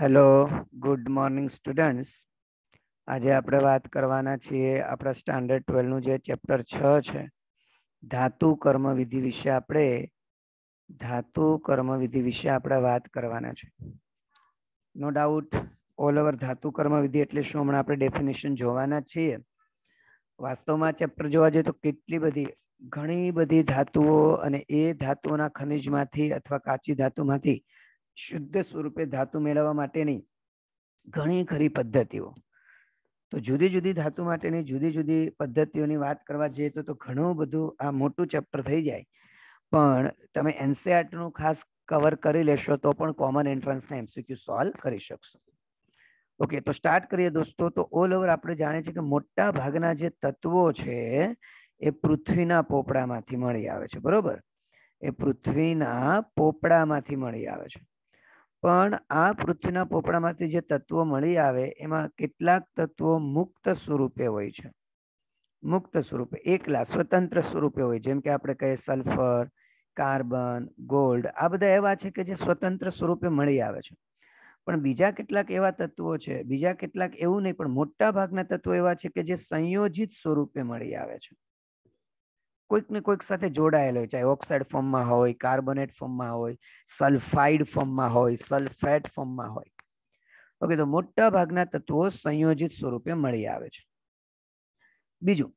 hello good morning students આજે આપણે વાત કરવાના છીએ આપણા સ્ટાન્ડર્ડ ટ્વેલ્વનું જે ચેપ્ટર છ છે ધાતુ કર્મવિધિ વિશે આપણે ધાતુ કર્મવિધિ વિશે આપણે વાત કરવાના છે નો ડાઉટ ઓલ ઓવર ધાતુ કર્મવિધિ એટલે શું હમણાં આપણે ડેફિનેશન જોવાના છીએ વાસ્તવમાં ચેપ્ટર જોવા જઈએ તો કેટલી બધી ઘણી બધી ધાતુઓ અને એ ધાતુઓના ખનિજમાંથી અથવા કાચી ધાતુમાંથી શુદ્ધ સ્વરૂપે ધાતુ મેળવવા માટેની ઘણી ખરી પદ્ધતિઓ તો જુદી જુદી ધાતુ માટેની જુદી જુદી પદ્ધતિઓની વાત કરવા જઈએ તો ઘણું બધું આ મોટું ચેપ્ટર થઈ જાય પણ તમે એનસીઆરટીનું e ખાસ કવર કરી લેશો તો પણ કોમન એન્ટ્રન્સના એમસીક્યુ સોલ્વ કરી શકશો ઓકે તો સ્ટાર્ટ કરીએ દોસ્તો તો ઓલ ઓવર આપણે જાણીએ છીએ કે મોટા ભાગના જે તત્વો છે એ પૃથ્વીના પોપડામાંથી મળી આવે છે બરોબર એ પૃથ્વીના પોપડામાંથી મળી આવે છે પણ આ પૃથ્વીના પોપડામાંથી જે તત્વો મળી આવે એમાં કેટલાક તત્વો મુક્ત સ્વરૂપે હોય છે મુક્ત સ્વરૂપે એકલા સ્વતંત્ર સ્વરૂપે હોય જેમ કે આપણે કહીએ સલ્ફર કાર્બન ગોલ્ડ આ બધા એવા છે કે જે સ્વતંત્ર સ્વરૂપે મળી આવે છે પણ બીજા કેટલાક એવા તત્વો છે બીજા કેટલાક એવું નહીં પણ મોટા ભાગના તત્વો એવા છે કે જે સંયોજિત સ્વરૂપે મળી આવે છે કોઈક ને કોઈક સાથે જોડાયેલો હોય ચાહે ઓક્સાઇડ ફોર્મમાં હોય કાર્બોનેટ ફોર્મમાં હોય સલ્ફાઇડ ફોર્મમાં હોય સલ્ફેટ ફોર્મમાં હોય ઓકે તો મોટા ભાગના તત્વો સંયોજિત સ્વરૂપે મળી આવે છે બીજું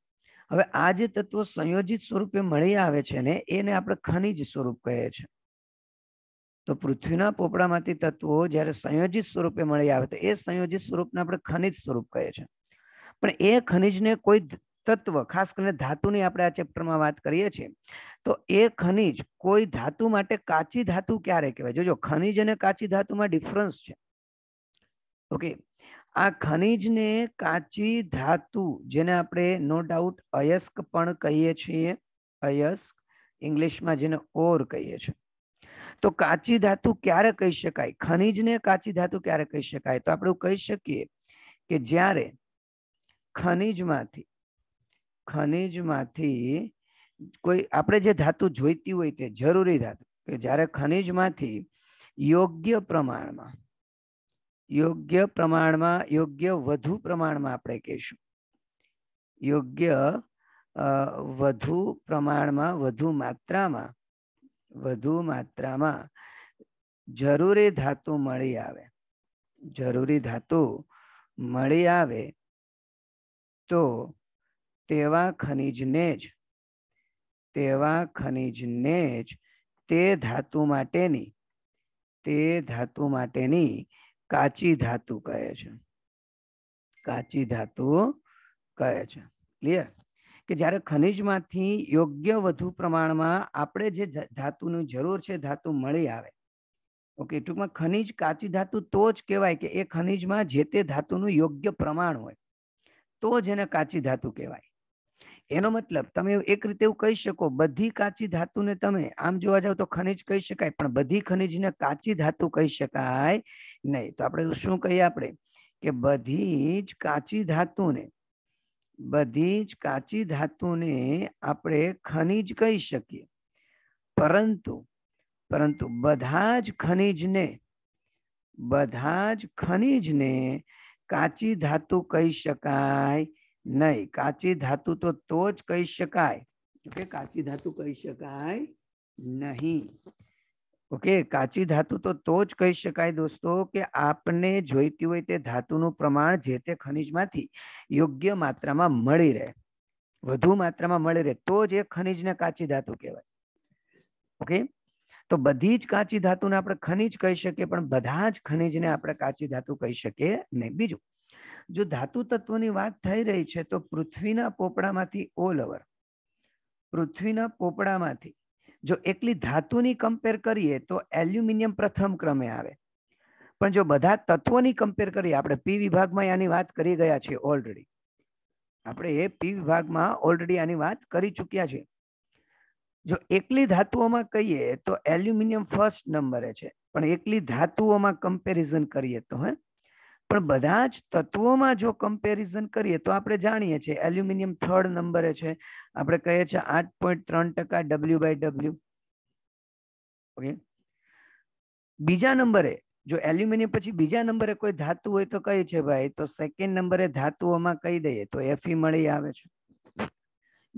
હવે આ જે તત્વો સંયોજિત સ્વરૂપે મળી આવે છે ને એને આપણે ખનિજ સ્વરૂપ કહીએ છીએ તો પૃથ્વીના પોપડામાંથી તત્વો જ્યારે સંયોજિત સ્વરૂપે મળી આવે તો એ સંયોજિત સ્વરૂપને આપણે ખનિજ સ્વરૂપ કહીએ છીએ પણ એ ખનિજને કોઈ તત્વ ખાસ કરીને ધાતુની આપણે આ ચેપ્ટરમાં વાત કરીએ છીએ તો એ ખનિજ કોઈ ધાતુ માટે કાચી ધાતુ ક્યારે કહેવાય જોજો ખનિજ અને કાચી ધાતુમાં ડિફરન્સ છે ઓકે આ ખનિજને કાચી ધાતુ જેને આપણે નો ડાઉટ અયસ્ક પણ કહીએ છીએ અયસ્ક ઇંગ્લિશમાં જેને ઓર કહીએ છીએ તો કાચી ધાતુ ક્યારે કહી શકાય ખનિજને કાચી ધાતુ ક્યારે કહી શકાય તો આપણે કહી શકીએ કે જ્યારે ખનિજમાંથી ખનીજમાંથી કોઈ આપણે જે ધાતુ જોઈતી હોય તે જરૂરી ધાતુ કે જ્યારે ખનીજમાંથી યોગ્ય પ્રમાણમાં યોગ્ય પ્રમાણમાં યોગ્ય વધુ પ્રમાણમાં આપણે કહીશું યોગ્ય વધુ પ્રમાણમાં વધુ માત્રામાં વધુ માત્રામાં જરૂરી ધાતુ મળી આવે જરૂરી ધાતુ મળી આવે તો તેવા ખનિજને જ તેવા ખનીજને જ તે ધાતુ માટેની તે ધાતુ માટેની કાચી ધાતુ કહે છે કાચી ધાતુ કહે છે ક્લિયર કે જ્યારે ખનિજમાંથી યોગ્ય વધુ પ્રમાણમાં આપણે જે ધાતુની જરૂર છે ધાતુ મળી આવે ઓકે ટૂંકમાં ખનીજ કાચી ધાતુ તો જ કહેવાય કે એ ખનીજમાં જે તે ધાતુનું યોગ્ય પ્રમાણ હોય તો જ એને કાચી ધાતુ કહેવાય એનો મતલબ તમે એક રીતે એવું કહી શકો બધી કાચી ધાતુને તમે આમ જોવા જાવ તો ખનિજ કહી શકાય પણ બધી ખનિજને કાચી ધાતુ કહી શકાય નહીં તો આપણે શું કહીએ આપણે કે બધી જ કાચી ધાતુને બધી જ કાચી ધાતુને આપણે ખનિજ કહી શકીએ પરંતુ પરંતુ બધા જ ખનિજને બધા જ ખનિજને કાચી ધાતુ કહી શકાય નહીં કાચી ધાતુ તો તો જ કહી શકાય ઓકે કાચી ધાતુ કહી શકાય નહીં ઓકે કાચી ધાતુ તો તો જ કહી શકાય દોસ્તો કે આપને જોઈતી હોય તે ધાતુનું પ્રમાણ જે તે ખનિજમાંથી યોગ્ય માત્રામાં મળી રહે વધુ માત્રામાં મળી રહે તો જ એ ખનિજને કાચી ધાતુ કહેવાય ઓકે તો બધી જ કાચી ધાતુને આપણે ખનિજ કહી શકીએ પણ બધા જ ખનિજને આપણે કાચી ધાતુ કહી શકીએ નહીં બીજું જો ધાતુ તત્વોની વાત થઈ રહી છે તો પૃથ્વીના પોપડામાંથી ઓલ અવર પૃથ્વીના પોપડામાંથી જો એકલી ધાતુની કમ્પેર કરીએ તો એલ્યુમિનિયમ પ્રથમ ક્રમે આવે પણ જો બધા તત્વોની કમ્પેર કરીએ આપણે પી વિભાગમાં આની વાત કરી ગયા છીએ ઓલરેડી આપણે એ પી વિભાગમાં ઓલરેડી આની વાત કરી ચૂક્યા છે જો એકલી ધાતુઓમાં કહીએ તો એલ્યુમિનિયમ ફર્સ્ટ નંબરે છે પણ એકલી ધાતુઓમાં કમ્પેરિઝન કરીએ તો હે પણ બધા જ તત્વોમાં જો કમ્પેરિઝન કરીએ તો આપણે જાણીએ છીએ એલ્યુમિનિયમ થર્ડ નંબરે છે આપણે કહીએ છીએ આઠ પોઈન્ટ ત્રણ ટકા ડબલ્યુ બાય ડબલ્યુ ઓકે બીજા નંબરે જો એલ્યુમિનિયમ પછી બીજા નંબરે કોઈ ધાતુ હોય તો કઈ છે ભાઈ તો સેકન્ડ નંબરે ધાતુઓમાં કહી દઈએ તો એફી મળી આવે છે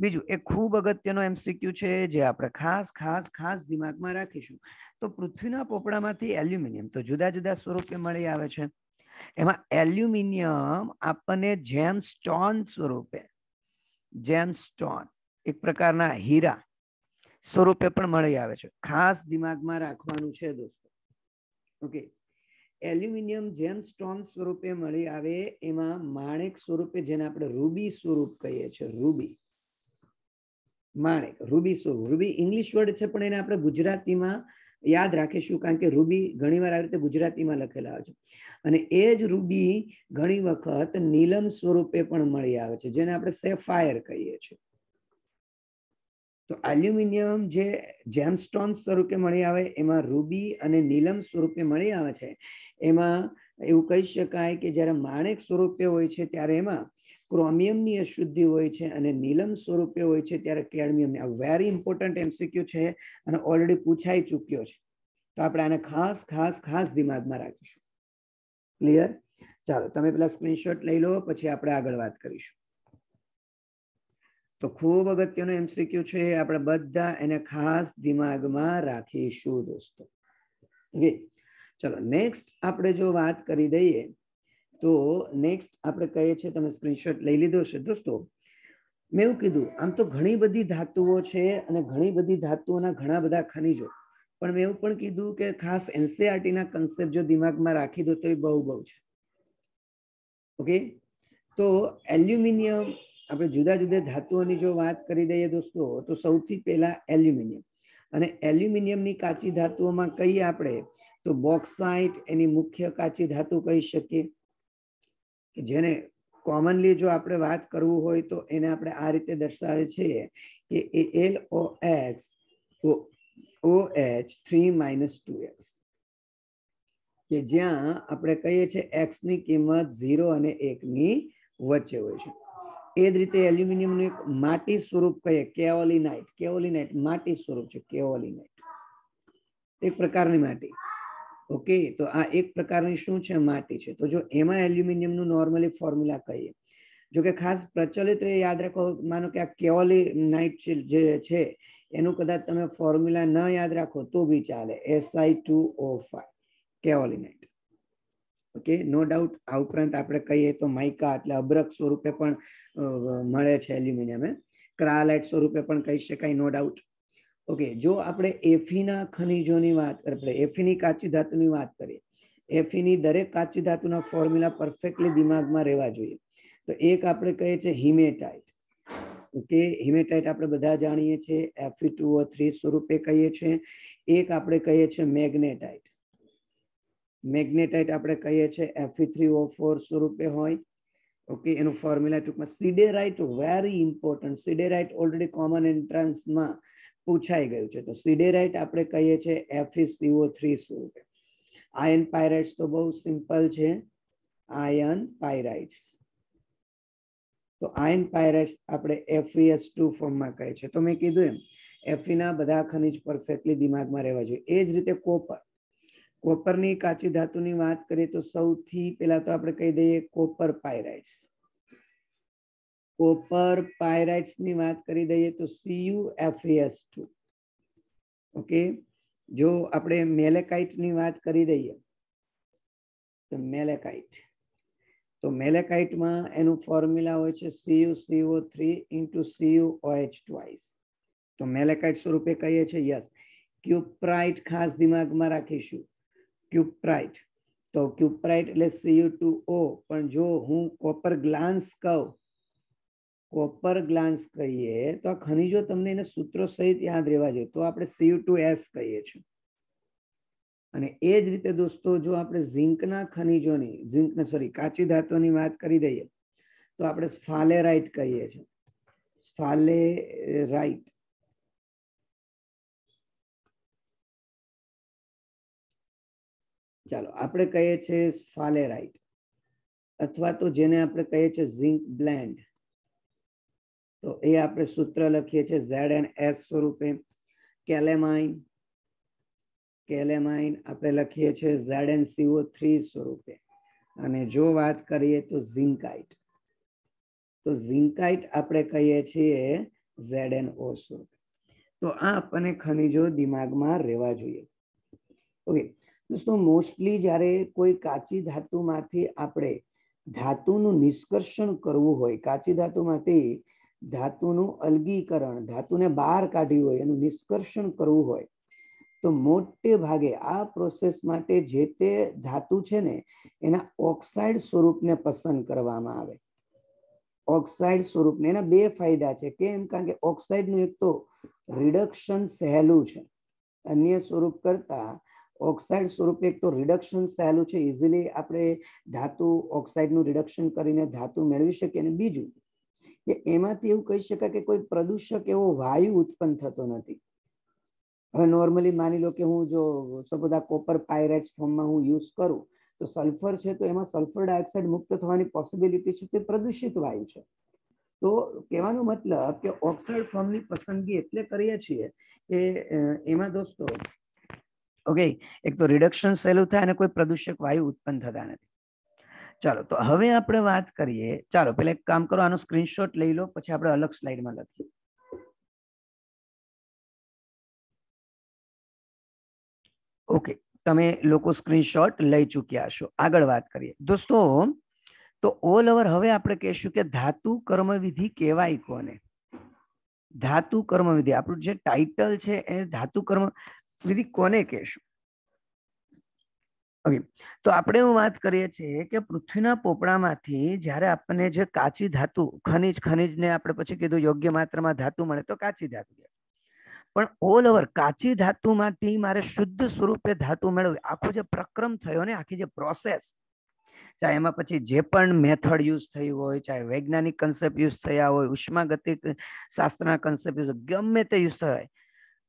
બીજું એ ખૂબ અગત્યનો એમસીક્યુ છે જે આપણે ખાસ ખાસ ખાસ દિમાગમાં રાખીશું તો પૃથ્વીના પોપડામાંથી એલ્યુમિનિયમ તો જુદા જુદા સ્વરૂપે મળી આવે છે એમાં એલ્યુમિનિયમ આપણને જેમ સ્ટોન સ્વરૂપે જેમ સ્ટોન એક પ્રકારના હીરા સ્વરૂપે પણ મળી આવે છે ખાસ દિમાગમાં રાખવાનું છે દોસ્તો ઓકે એલ્યુમિનિયમ જેમ સ્ટોન સ્વરૂપે મળી આવે એમાં માણેક સ્વરૂપે જેને આપણે રૂબી સ્વરૂપ કહીએ છીએ રૂબી માણેક રૂબી સ્વરૂપ રૂબી ઇંગ્લિશ વર્ડ છે પણ એને આપણે ગુજરાતીમાં યાદ રાખીશું કારણ કે રૂબી ઘણીવાર આવી રીતે ગુજરાતીમાં લખેલા આવે છે અને એ જ રૂબી ઘણી વખત નીલમ સ્વરૂપે પણ મળી આવે છે જેને આપણે સેફાયર કહીએ છીએ તો એલ્યુમિનિયમ જે જેમસ્ટોન સ્વરૂપે મળી આવે એમાં રૂબી અને નીલમ સ્વરૂપે મળી આવે છે એમાં એવું કહી શકાય કે જ્યારે માણેક સ્વરૂપે હોય છે ત્યારે એમાં ક્રોમિયમની અશુદ્ધિ હોય છે અને નીલમ સ્વરૂપે હોય છે ત્યારે કેડમિયમની આ વેરી ઇમ્પોર્ટન્ટ એમસીક્યુ છે અને ઓલરેડી પૂછાઈ ચૂક્યો છે તો આપણે આને ખાસ ખાસ ખાસ દિમાગમાં રાખીશું ક્લિયર ચાલો તમે પેલા સ્ક્રીનશોટ લઈ લો પછી આપણે આગળ વાત કરીશું તો ખૂબ અગત્યનો એમસીક્યુ છે આપણે બધા એને ખાસ દિમાગમાં રાખીશું દોસ્તો ઓકે ચલો નેક્સ્ટ આપણે જો વાત કરી દઈએ તો નેક્સ્ટ આપણે કહીએ છીએ તમે સ્ક્રીનશોટ લઈ લીધો છે દોસ્તો મેં એવું કીધું આમ તો ઘણી બધી ધાતુઓ છે અને ઘણી બધી ધાતુઓના ઘણા બધા ખનિજો પણ મેં એવું પણ કીધું કે ખાસ એનસીઆરટીના e કન્સેપ્ટ જો દિમાગમાં રાખી દો તો એ બહુ બહુ છે ઓકે તો એલ્યુમિનિયમ આપણે જુદા જુદા ધાતુઓની જો વાત કરી દઈએ દોસ્તો તો સૌથી પહેલા એલ્યુમિનિયમ અને એલ્યુમિનિયમની કાચી ધાતુઓમાં કહીએ આપણે તો બોક્સાઇટ એની મુખ્ય કાચી ધાતુ કહી શકીએ કે જેને કોમનલી જો આપણે વાત કરવું હોય તો એને આપણે આ રીતે દર્શાવે છીએ કે A L O X O H three minus two X કે જ્યાં આપણે કહીએ છીએ એક્સની કિંમત ઝીરો અને એકની વચ્ચે હોય છે એ જ રીતે એલ્યુમિનિયમનું એક માટી સ્વરૂપ કહીએ કેઓલી નાઇટ કેઓલિનાઇટ નાઇટ માટી સ્વરૂપ છે નાઇટ એક પ્રકારની માટી ઓકે તો આ એક પ્રકારની શું છે માટી છે તો જો એમાં એલ્યુમિનિયમનું નોર્મલી ફોર્મ્યુલા કહીએ જો કે ખાસ પ્રચલિત એ યાદ રાખો માનો કે આ કેવલી નાઇટ જે છે એનું કદાચ તમે ફોર્મ્યુલા ન યાદ રાખો તો બી ચાલે SI two O five kaolinite okay no doubt આ ઉપરાંત આપણે કહીએ તો માઇકા એટલે અબ્રક સ્વરૂપે પણ મળે છે એલ્યુમિનિયમ ક્રાલાઇટ સ્વરૂપે પણ કહી શકાય નો ડાઉટ ઓકે જો આપણે એફીના ખનિજોની વાત આપણે એફીની કાચી ધાતુની વાત કરીએ એફીની દરેક કાચી ધાતુના ફોર્મ્યુલા પરફેક્ટલી દિમાગમાં રહેવા જોઈએ તો એક આપણે કહીએ છીએ હિમેટાઇટ ઓકે હિમેટાઇટ આપણે બધા જાણીએ છીએ એફી ટુ ઓ થ્રી સ્વરૂપે કહીએ છીએ એક આપણે કહીએ છીએ મેગ્નેટાઇટ મેગ્નેટાઇટ આપણે કહીએ છીએ એફી થ્રી ઓ ફોર સ્વરૂપે હોય ઓકે એનું ફોર્મ્યુલા ટૂંકમાં siderite very important siderite already common એન્ટ્રન્સમાં પૂછાઈ ગયું છે તો સીડેરાઇટ આપણે કહીએ છીએ એફિસ સીઓ થ્રી શું આયન પાયરાઇટ્સ તો બહુ સિમ્પલ છે આયન પાયરાઇટ્સ તો આયન પાયરાઇટ્સ આપણે એફઈએસ ટુ ફોર્મમાં કહે છે તો મેં કીધું એમ એફીના બધા ખનિજ પરફેક્ટલી દિમાગમાં રહેવા જોઈએ એ જ રીતે કોપર કોપરની કાચી ધાતુની વાત કરીએ તો સૌથી પહેલા તો આપણે કહી દઈએ કોપર પાયરાઇટ્સ કોપર પાયરાઇટ્સની વાત કરી દઈએ તો સીયુ એફએસ ટુ ઓકે જો આપણે મેલેકાઇટની વાત કરી દઈએ તો મેલેકાઇટ તો મેલેકાઇટમાં એનું ફોર્મ્યુલા હોય છે CU CO three into CU OH twice તો મેલેકાઇટ સ્વરૂપે કહીએ છીએ યસ ક્યુપ્રાઇટ ખાસ દિમાગમાં રાખીશું ક્યુપ્રાઇટ તો ક્યુપ્રાઇટ એટલે સીયુ ટુ ઓ પણ જો હું કોપર ગ્લાન્સ કહું કોપર ગ્લાન્સ કહીએ તો આ ખનિજો તમને એના સૂત્રો સહિત યાદ રહેવા જોઈએ તો આપણે સીયુ ટુ એસ કહીએ છીએ અને એ જ રીતે દોસ્તો જો આપણે ઝિંકના ખનિજોની ઝિંકના સોરી કાચી ધાતુની વાત કરી દઈએ તો આપણે સ્ફાલેરાઇટ કહીએ છીએ સ્ફાલેરાઇટ ચાલો આપણે કહીએ છીએ સ્ફાલેરાઇટ અથવા તો જેને આપણે કહીએ છીએ ઝિંક બ્લેન્ડ તો એ આપણે સૂત્ર લખીએ છીએ ઝેડ એન એસ સ્વરૂપે કેલેમાઇન કેલેમાઇન આપણે લખીએ છીએ ઝેડ એન સીઓ થ્રી સ્વરૂપે અને જો વાત કરીએ તો ઝિંકાઇટ તો ઝિંકાઇટ આપણે કહીએ છીએ ઝેડ એન ઓ સ્વરૂપે તો આ આપણને ખનિજો દિમાગમાં રહેવા જોઈએ ઓકે દોસ્તો મોસ્ટલી જ્યારે કોઈ કાચી ધાતુમાંથી આપણે ધાતુનું નિષ્કર્ષણ કરવું હોય કાચી ધાતુમાંથી ધાતુનું અલગીકરણ ધાતુને બહાર કાઢવી હોય એનું નિષ્કર્ષણ કરવું હોય તો મોટે ભાગે આ પ્રોસેસ માટે જે તે ધાતુ છે ને એના ઓક્સાઇડ સ્વરૂપને પસંદ કરવામાં આવે ઓક્સાઇડ સ્વરૂપને એના બે ફાયદા છે કેમ કારણ કે ઓક્સાઇડનું એક તો રિડક્શન સહેલું છે અન્ય સ્વરૂપ કરતાં ઓક્સાઇડ સ્વરૂપે એક તો રિડક્શન સહેલું છે ઇઝીલી આપણે ધાતુ ઓક્સાઇડનું રિડક્શન કરીને ધાતુ મેળવી શકીએ અને બીજું કે એમાંથી એવું કહી શકાય કે કોઈ પ્રદૂષક એવો વાયુ ઉત્પન્ન થતો નથી હવે નોર્મલી માની લો કે હું જો સપોઝ આ કોપર પાયરેટ ફોર્મમાં હું યુઝ કરું તો સલ્ફર છે તો એમાં સલ્ફર ડાયોક્સાઇડ મુક્ત થવાની પોસિબિલિટી છે તે પ્રદૂષિત વાયુ છે તો કહેવાનો મતલબ કે ઓક્સાઇડ ફોર્મની પસંદગી એટલે કરીએ છીએ કે એમાં દોસ્તો ઓકે એક તો રિડક્શન સહેલું થાય અને કોઈ પ્રદૂષક વાયુ ઉત્પન્ન થતા નથી ચાલો તો હવે આપણે વાત કરીએ ચાલો પેલા એક કામ કરો આનો સ્ક્રીનશોટ લઈ લો પછી આપણે અલગ સ્લાઇડમાં લખીએ ઓકે તમે લોકો સ્ક્રીનશોટ લઈ ચૂક્યા છો આગળ વાત કરીએ દોસ્તો તો ઓલ ઓવર હવે આપણે કહીશું કે ધાતુ કર્મવિધિ કહેવાય કોને ધાતુ કર્મવિધિ આપણું જે ટાઇટલ છે એ ધાતુ કર્મ વિધિ કોને કહેશું ઓકે તો આપણે હું વાત કરીએ છીએ કે પૃથ્વીના પોપડામાંથી જ્યારે આપણને જે કાચી ધાતુ ખનિજ ખનિજને આપણે પછી કીધું યોગ્ય માત્રામાં ધાતુ મળે તો કાચી ધાતુ પણ ઓલ ઓવર કાચી ધાતુમાંથી મારે શુદ્ધ સ્વરૂપે ધાતુ મેળવવી આખો જે પ્રક્રમ થયો ને આખી જે પ્રોસેસ ચાહે એમાં પછી જે પણ મેથડ યુઝ થયું હોય ચાહે વૈજ્ઞાનિક કન્સેપ્ટ યુઝ થયા હોય ઉષ્માગતિક શાસ્ત્રના કન્સેપ્ટ યુઝ ગમે તે યુઝ થયા હોય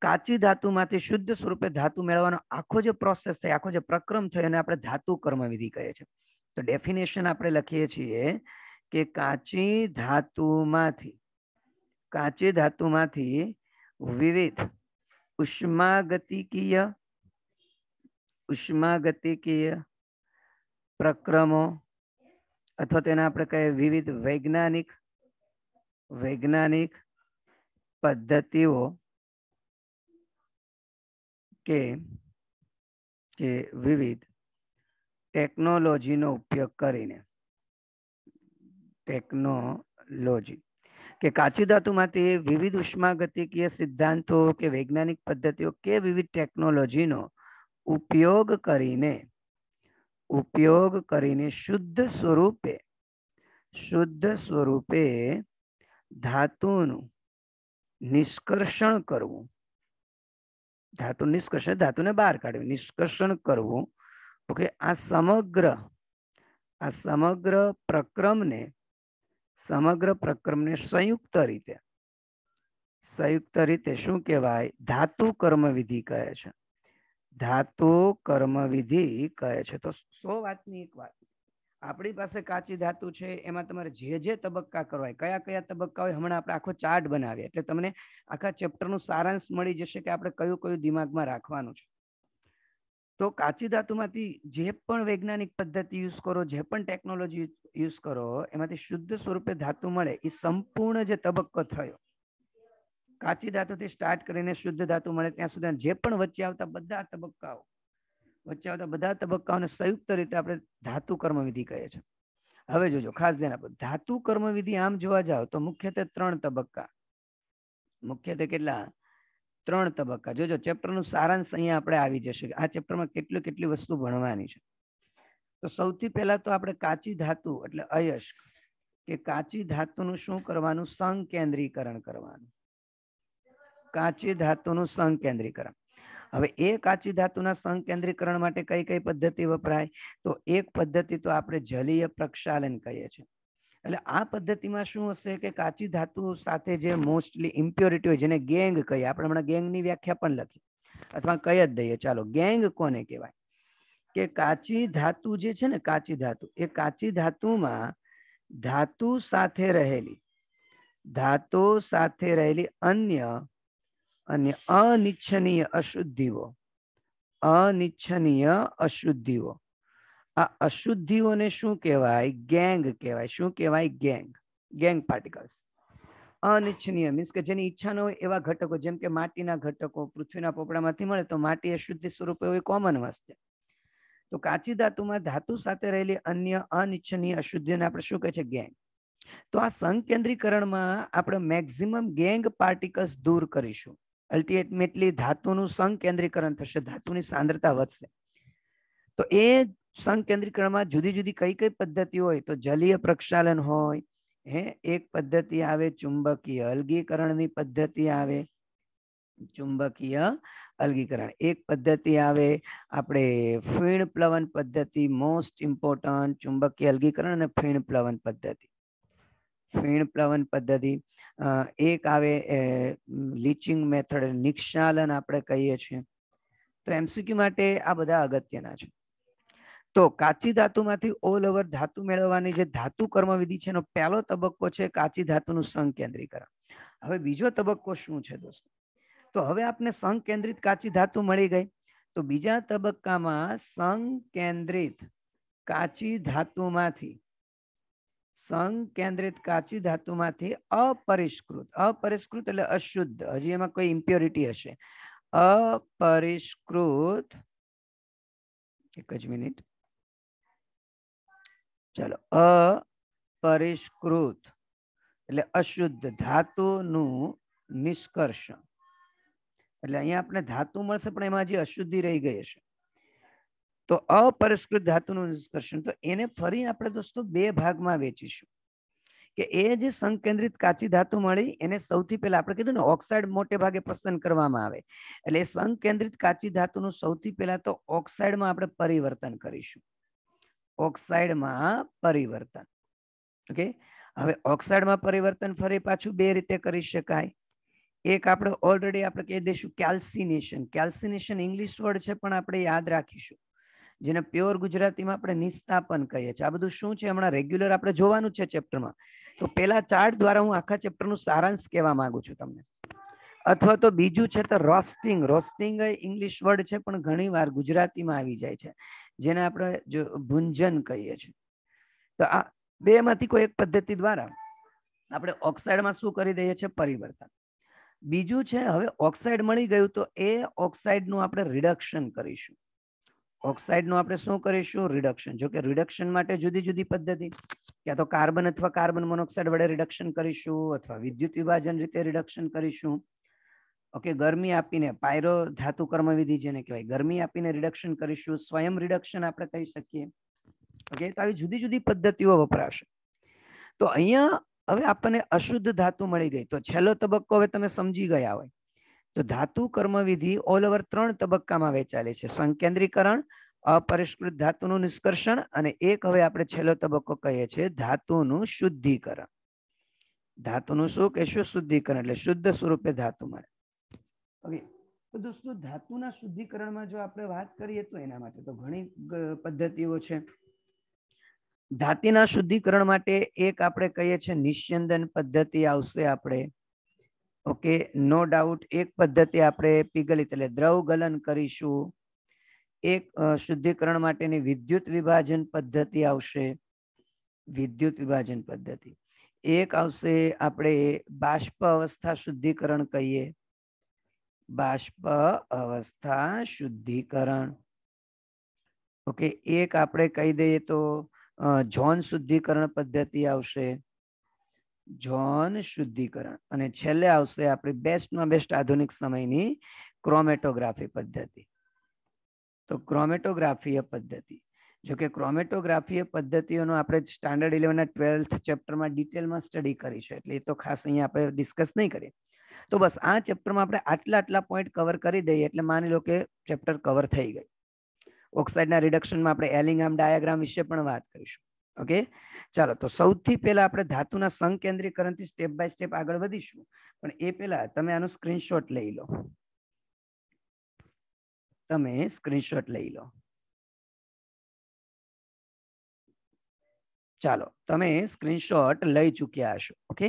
કાચી ધાતુમાંથી શુદ્ધ સ્વરૂપે ધાતુ મેળવવાનો આખો જે પ્રોસેસ થાય આખો જે પ્રક્રમ થયો એને આપણે ધાતુ કર્મવિધિ કહીએ છીએ તો ડેફિનેશન આપણે લખીએ છીએ કે કાચી ધાતુમાંથી કાચી ધાતુમાંથી વિવિધ ઉષ્માગતિકીય ઉષ્માગતિકીય પ્રક્રમો અથવા તેને આપણે કહીએ વિવિધ વૈજ્ઞાનિક વૈજ્ઞાનિક પદ્ધતિઓ કે કે વિવિધ ટેકનોલોજીનો ઉપયોગ કરીને ટેકનોલોજી કે કાચી ધાતુમાંથી વિવિધ ઉષ્માગતિકીય સિદ્ધાંતો કે વૈજ્ઞાનિક પદ્ધતિઓ કે વિવિધ ટેકનોલોજીનો ઉપયોગ કરીને ઉપયોગ કરીને શુદ્ધ સ્વરૂપે શુદ્ધ સ્વરૂપે ધાતુનું નિષ્કર્ષણ કરવું ધાતુ નિષ્કર્ષણ ધાતુને બહાર કાઢવી નિષ્કર્ષણ કરવું ઓકે આ સમગ્ર આ સમગ્ર પ્રક્રમને સમગ્ર પ્રક્રમને સંયુક્ત રીતે સંયુક્ત રીતે શું કહેવાય ધાતુ કર્મવિધિ કહે છે ધાતુ કર્મવિધિ કહે છે તો સો વાતની એક વાત આપણી પાસે કાચી ધાતુ છે એમાં તમારે જે જે તબક્કા કરવા કયા કયા તબક્કા હોય હમણાં આપણે આખો ચાર્ટ બનાવીએ એટલે તમને આખા ચેપ્ટરનું સારાંશ મળી જશે કે આપણે કયું કયું દિમાગમાં રાખવાનું છે તો કાચી ધાતુમાંથી જે પણ વૈજ્ઞાનિક પદ્ધતિ યુઝ કરો જે પણ ટેકનોલોજી યુઝ કરો એમાંથી શુદ્ધ સ્વરૂપે ધાતુ મળે એ સંપૂર્ણ જે તબક્કો થયો કાચી ધાતુથી સ્ટાર્ટ કરીને શુદ્ધ ધાતુ મળે ત્યાં સુધી જે પણ વચ્ચે આવતા બધા તબક્કાઓ વચ્ચે આવતા બધા તબક્કાઓને સંયુક્ત રીતે આપણે ધાતુ કર્મવિધિ કહીએ છીએ હવે જોજો ખાસ ધ્યાન આપો ધાતુ કર્મવિધિ આમ જોવા જાવ તો મુખ્યત્વે ત્રણ તબક્કા મુખ્યત્વે કેટલા ત્રણ તબક્કા જોજો ચેપ્ટરનું સારાંશ અહીંયા આપણે આવી જશે આ ચેપ્ટરમાં કેટલી કેટલી વસ્તુ ભણવાની છે તો સૌથી પહેલા તો આપણે કાચી ધાતુ એટલે અયસ્ક કે કાચી ધાતુનું શું કરવાનું સંકેન્દ્રીકરણ કરવાનું કાચી ધાતુનું સંકેન્દ્રીકરણ હવે એ કાચી ધાતુના સંકેન્દ્રીકરણ માટે કઈ કઈ પદ્ધતિ વપરાય તો એક પદ્ધતિ તો આપણે જલીય પ્રક્ષાલન કહીએ છીએ એટલે આ પદ્ધતિમાં શું હશે કે કાચી ધાતુ સાથે જે મોસ્ટલી ઇમ્પ્યોરિટી હોય જેને ગેંગ કહીએ આપણે હમણાં ગેંગની વ્યાખ્યા પણ લખી અથવા કહી જ દઈએ ચાલો ગેંગ કોને કહેવાય કે કાચી ધાતુ જે છે ને કાચી ધાતુ એ કાચી ધાતુમાં ધાતુ સાથે રહેલી ધાતુ સાથે રહેલી અન્ય અને અનિચ્છનીય અશુદ્ધિઓ અનિચ્છનીય અશુદ્ધિઓ આ અશુદ્ધિઓને શું કહેવાય ગેંગ કહેવાય શું કહેવાય ગેંગ ગેંગ પાર્ટિકલ્સ અનિચ્છનીય મીન્સ કે જેની ઈચ્છા ન હોય એવા ઘટકો જેમ કે માટીના ઘટકો પૃથ્વીના પોપડામાંથી મળે તો માટી અશુદ્ધિ શુદ્ધિ સ્વરૂપે હોય કોમન વસ્તુ તો કાચી ધાતુમાં ધાતુ સાથે રહેલી અન્ય અનિચ્છનીય અશુદ્ધિઓને આપણે શું કહે છે ગેંગ તો આ સંકેન્દ્રીકરણમાં આપણે મેક્સિમમ ગેંગ પાર્ટિકલ્સ દૂર કરીશું અલ્ટિમેટલી ધાતુનું સંકેન્દ્રીકરણ થશે ધાતુની સાંદ્રતા વધશે તો એ સંકેન્દ્રીકરણમાં જુદી જુદી કઈ કઈ પદ્ધતિ હોય તો જલીય પ્રક્ષાલન હોય હે એક પદ્ધતિ આવે ચુંબકીય અલગીકરણની પદ્ધતિ આવે ચુંબકીય અલગીકરણ એક પદ્ધતિ આવે આપણે ફીણ પ્લવન પદ્ધતિ મોસ્ટ ઇમ્પોર્ટન્ટ ચુંબકીય અલગીકરણ અને ફીણ પ્લવન પદ્ધતિ ફીણ પ્લવન પદ્ધતિ એક આવે લીચિંગ મેથડ નિક્ષાલન આપણે કહીએ છીએ તો એમસીક્યુ માટે આ બધા અગત્યના છે તો કાચી ધાતુમાંથી ઓલ ઓવર ધાતુ મેળવવાની જે ધાતુ કર્મવિધિ છે એનો પહેલો તબક્કો છે કાચી ધાતુનું સંકેન્દ્રીકરણ હવે બીજો તબક્કો શું છે દોસ્તો તો હવે આપને સંકેન્દ્રિત કાચી ધાતુ મળી ગઈ તો બીજા તબક્કામાં સંકેન્દ્રિત કાચી ધાતુમાંથી સંકેન્દ્રિત કાચી ધાતુમાંથી અપરિષ્કૃત અપરિષ્કૃત એટલે અશુદ્ધ હજી એમાં કોઈ ઇમ્પ્યોરિટી હશે અપરિષ્કૃત એક જ મિનિટ ચાલો અપરિષ્કૃત એટલે અશુદ્ધ ધાતુનું નિષ્કર્ષ એટલે અહીંયા આપણે ધાતુ મળશે પણ એમાં હજી અશુદ્ધિ રહી ગઈ હશે તો અપરિષ્કૃત ધાતુનું નિષ્કર્ષણ તો એને ફરી આપણે દોસ્તો બે ભાગમાં વેચીશું કે એ જે સંકેન્દ્રિત કાચી ધાતુ મળી એને સૌથી પહેલા આપણે કીધું ને ઓક્સાઇડ મોટે ભાગે પસંદ કરવામાં આવે એટલે એ સંકેન્દ્રિત કાચી ધાતુનું સૌથી પહેલા તો ઓક્સાઇડમાં આપણે પરિવર્તન કરીશું ઓક્સાઇડમાં પરિવર્તન ઓકે હવે ઓક્સાઇડમાં પરિવર્તન ફરી પાછું બે રીતે કરી શકાય એક આપણે ઓલરેડી આપણે કહી દઈશું કેલ્સિનેશન કેલ્સિનેશન ઇંગ્લિશ વર્ડ છે પણ આપણે યાદ રાખીશું જેને પ્યોર ગુજરાતીમાં આપણે નિસ્થાપન કહીએ છીએ આ બધું શું છે હમણાં રેગ્યુલર આપણે જોવાનું છે ચેપ્ટરમાં તો પેલા ચાર્ટ દ્વારા હું આખા ચેપ્ટરનું સારાંશ કહેવા માંગુ છું તમને અથવા તો બીજું છે તો રોસ્ટિંગ રોસ્ટિંગ એ ઇંગ્લિશ વર્ડ છે પણ ઘણી વાર ગુજરાતીમાં આવી જાય છે જેને આપણે જો ભૂંજન કહીએ છીએ તો આ બેમાંથી કોઈ એક પદ્ધતિ દ્વારા આપણે ઓક્સાઇડમાં શું કરી દઈએ છીએ પરિવર્તન બીજું છે હવે ઓક્સાઇડ મળી ગયું તો એ ઓક્સાઇડનું આપણે રિડક્શન કરીશું ઓક્સાઇડનું આપણે શું કરીશું રિડક્શન જોકે કે રિડક્શન માટે જુદી જુદી પદ્ધતિ ક્યાં તો કાર્બન અથવા કાર્બન મોનોક્સાઇડ વડે રિડક્શન કરીશું અથવા વિદ્યુત વિભાજન રીતે રિડક્શન કરીશું ઓકે ગરમી આપીને પાયરો ધાતુ કર્મવિધિ જેને કહેવાય ગરમી આપીને રિડક્શન કરીશું સ્વયં રિડક્શન આપણે કહી શકીએ ઓકે તો આવી જુદી જુદી પદ્ધતિઓ વપરાશે તો અહીંયા હવે આપણને અશુદ્ધ ધાતુ મળી ગઈ તો છેલ્લો તબક્કો હવે તમે સમજી ગયા હોય તો ધાતુ કર્મવિધિ ઓલ ઓવર ત્રણ તબક્કામાં વહેંચાયેલી છે સંકેન્દ્રીકરણ અપરિષ્કૃત ધાતુનું નિષ્કર્ષણ અને એક હવે આપણે છેલ્લો તબક્કો કહીએ છીએ ધાતુનું શુદ્ધિકરણ ધાતુનું શું કહેશું શુદ્ધિકરણ એટલે શુદ્ધ સ્વરૂપે ધાતુ મળે ઓકે તો દોસ્તો ધાતુના શુદ્ધિકરણમાં જો આપણે વાત કરીએ તો એના માટે તો ઘણી પદ્ધતિઓ છે ધાતીના શુદ્ધિકરણ માટે એક આપણે કહીએ છીએ નિશ્યંદન પદ્ધતિ આવશે આપણે ઓકે નો ડાઉટ એક પદ્ધતિ આપણે પીગલિત એટલે દ્રવ ગલન કરીશું એક શુદ્ધિકરણ માટેની વિદ્યુત વિભાજન પદ્ધતિ આવશે વિદ્યુત વિભાજન પદ્ધતિ એક આવશે આપણે બાષ્પ અવસ્થા શુદ્ધિકરણ કહીએ બાષ્પ અવસ્થા શુદ્ધિકરણ ઓકે એક આપણે કહી દઈએ તો ઝોન શુદ્ધિકરણ પદ્ધતિ આવશે જોન શુદ્ધિકરણ અને છેલ્લે આવશે આપણી બેસ્ટમાં બેસ્ટ આધુનિક સમયની ક્રોમેટોગ્રાફી પદ્ધતિ તો ક્રોમેટોગ્રાફીય પદ્ધતિ જો કે ક્રોમેટોગ્રાફીય પદ્ધતિઓનો આપણે સ્ટાન્ડર્ડ ઇલેવનના ટ્વેલ્થ ચેપ્ટરમાં ડિટેલમાં સ્ટડી કરીશું એટલે એ તો ખાસ અહીંયા આપણે ડિસ્કસ નહીં કરીએ તો બસ આ ચેપ્ટરમાં આપણે આટલા આટલા પોઈન્ટ કવર કરી દઈએ એટલે માની લો કે ચેપ્ટર કવર થઈ ગઈ ઓક્સાઇડના રિડક્શનમાં આપણે એલિંગામ ડાયાગ્રામ વિશે પણ વાત કરીશું ઓકે ચાલો તો સૌથી પહેલા આપણે ધાતુના સંકેન્દ્રીકરણથી સ્ટેપ બાય સ્ટેપ આગળ વધીશું પણ એ પહેલા તમે આનો સ્ક્રીનશોટ લઈ લો તમે સ્ક્રીનશોટ લઈ લો ચાલો તમે સ્ક્રીનશોટ લઈ ચૂક્યા હશો ઓકે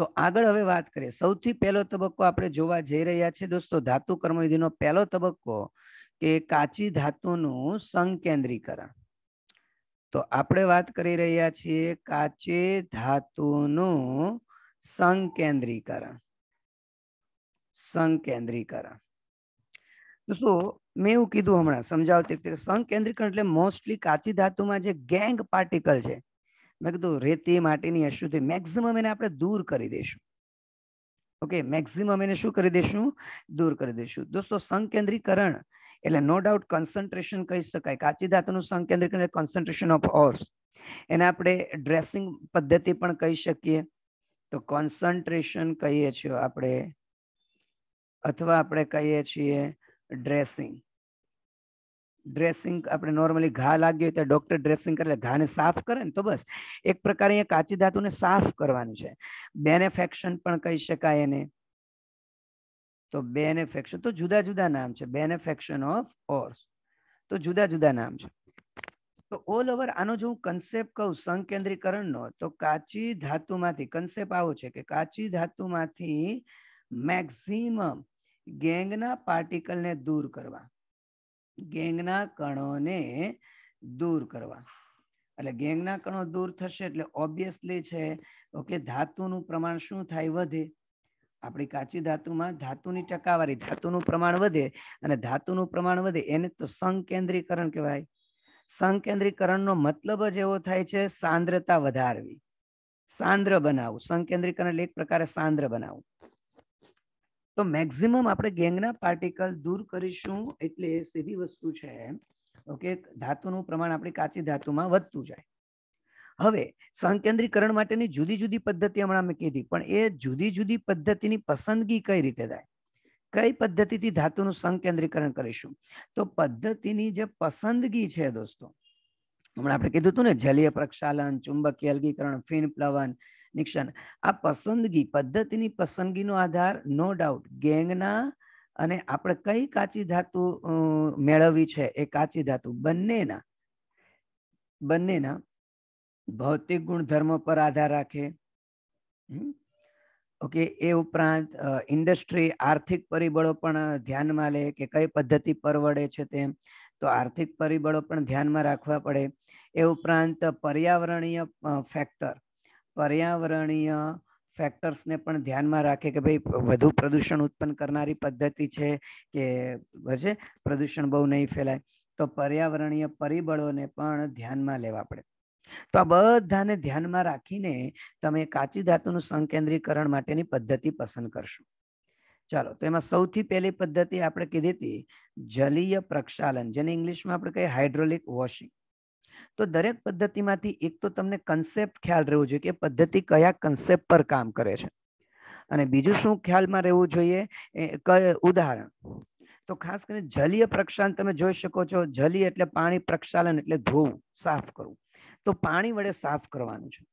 તો આગળ હવે વાત કરીએ સૌથી પહેલો તબક્કો આપણે જોવા જઈ રહ્યા છે દોસ્તો ધાતુ કર્મવિધિનો પહેલો તબક્કો કે કાચી ધાતુનું સંકેન્દ્રીકરણ તો આપણે વાત કરી રહ્યા છીએ કાચે ધાતુનું સંકેન્દ્રીકરણ સંકેન્દ્રીકરણ દોસ્તો મેં એવું કીધું હમણાં સમજાવતી વખતે સંકેન્દ્રીકરણ એટલે મોસ્ટલી કાચી ધાતુમાં જે ગેંગ પાર્ટિકલ છે મેં કીધું રેતી માટીની અશુદ્ધિ મેક્સિમમ એને આપણે દૂર કરી દઈશું ઓકે મેક્સિમમ એને શું કરી દઈશું દૂર કરી દઈશું દોસ્તો સંકેન્દ્રીકરણ એટલે નો ડાઉટ કોન્સન્ટ્રેશન કહી શકાય કાચી ધાતુનું સંકેન્દ્રિક કોન્સન્ટ્રેશન ઓફ ઓર્સ એને આપણે ડ્રેસિંગ પદ્ધતિ પણ કહી શકીએ તો કોન્સન્ટ્રેશન કહીએ છીએ આપણે અથવા આપણે કહીએ છીએ ડ્રેસિંગ ડ્રેસિંગ આપણે નોર્મલી ઘા લાગ્યો હોય તો ડોક્ટર ડ્રેસિંગ કરે ઘાને સાફ કરે ને તો બસ એક પ્રકારે અહીંયા કાચી ધાતુને સાફ કરવાની છે બેનેફેક્શન પણ કહી શકાય એને તો બેનેફેક્શન તો જુદા જુદા નામ છે બેનેફેક્શન ઓફ ઓર્સ તો જુદા જુદા નામ છે તો ઓલ ઓવર આનો જો હું કન્સેપ્ટ કહું સંકેન્દ્રીકરણનો તો કાચી ધાતુમાંથી કન્સેપ્ટ આવો છે કે કાચી ધાતુમાંથી મેક્સિમમ ગેંગના પાર્ટિકલને દૂર કરવા ગેંગના કણોને દૂર કરવા એટલે ગેંગના કણો દૂર થશે એટલે ઓબ્વિયસલી છે ઓકે ધાતુનું પ્રમાણ શું થાય વધે આપણી કાચી ધાતુમાં ધાતુની ટકાવારી ધાતુનું પ્રમાણ વધે અને ધાતુનું પ્રમાણ વધે એને તો સંકેન્દ્રીકરણ કહેવાય સંકેન્દ્રીકરણનો મતલબ જ એવો થાય છે સાંદ્રતા વધારવી સાંદ્ર બનાવવું સંકેન્દ્રીકરણ એટલે એક પ્રકારે સાંદ્ર બનાવવું તો મેક્સિમમ આપણે ગેંગના પાર્ટિકલ દૂર કરીશું એટલે સીધી વસ્તુ છે ઓકે ધાતુનું પ્રમાણ આપણી કાચી ધાતુમાં વધતું જાય હવે સંકેન્દ્રીકરણ માટેની જુદી જુદી પદ્ધતિ હમણાં મેં કીધી પણ એ જુદી જુદી પદ્ધતિની પસંદગી કઈ રીતે થાય કઈ પદ્ધતિથી ધાતુનું સંકેન્દ્રીકરણ કરીશું તો પદ્ધતિની જે પસંદગી છે દોસ્તો હમણાં આપણે કીધું હતું ને જલીય પ્રક્ષાલન ચુંબકીય અલગીકરણ ફીણ પ્લવન નિક્ષન આ પસંદગી પદ્ધતિની પસંદગીનો આધાર નો ડાઉટ ગેંગના અને આપણે કઈ કાચી ધાતુ મેળવવી છે એ કાચી ધાતુ બંનેના બંનેના ભૌતિક ગુણધર્મો પર આધાર રાખે ઓકે એ ઉપરાંત ઇન્ડસ્ટ્રી આર્થિક પરિબળો પણ ધ્યાનમાં લે કે કઈ પદ્ધતિ પરવડે છે તેમ તો આર્થિક પરિબળો પણ ધ્યાનમાં રાખવા પડે એ ઉપરાંત પર્યાવરણીય ફેક્ટર પર્યાવરણીય ફેક્ટર્સને પણ ધ્યાનમાં રાખે કે ભાઈ વધુ પ્રદૂષણ ઉત્પન્ન કરનારી પદ્ધતિ છે કે છે પ્રદૂષણ બહુ નહીં ફેલાય તો પર્યાવરણીય પરિબળોને પણ ધ્યાનમાં લેવા પડે તો આ બધાને ધ્યાનમાં રાખીને તમે કાચી ધાતુનું સંકેન્દ્રીકરણ માટેની પદ્ધતિ પસંદ કરશો ચાલો તો એમાં સૌથી પહેલી પદ્ધતિ આપણે કીધી હતી જલીય પ્રક્ષાલન જેને ઇંગ્લિશમાં આપણે કહીએ હાઇડ્રોલિક વોશિંગ તો દરેક પદ્ધતિમાંથી એક તો તમને કન્સેપ્ટ ખ્યાલ રહેવો જોઈએ કે પદ્ધતિ કયા કન્સેપ્ટ પર કામ કરે છે અને બીજું શું ખ્યાલમાં રહેવું જોઈએ ઉદાહરણ તો ખાસ કરીને જલીય પ્રક્ષાલન તમે જોઈ શકો છો જલીય એટલે પાણી પ્રક્ષાલન એટલે ધોવું સાફ કરવું તો પાણી વડે સાફ કરવાનું છે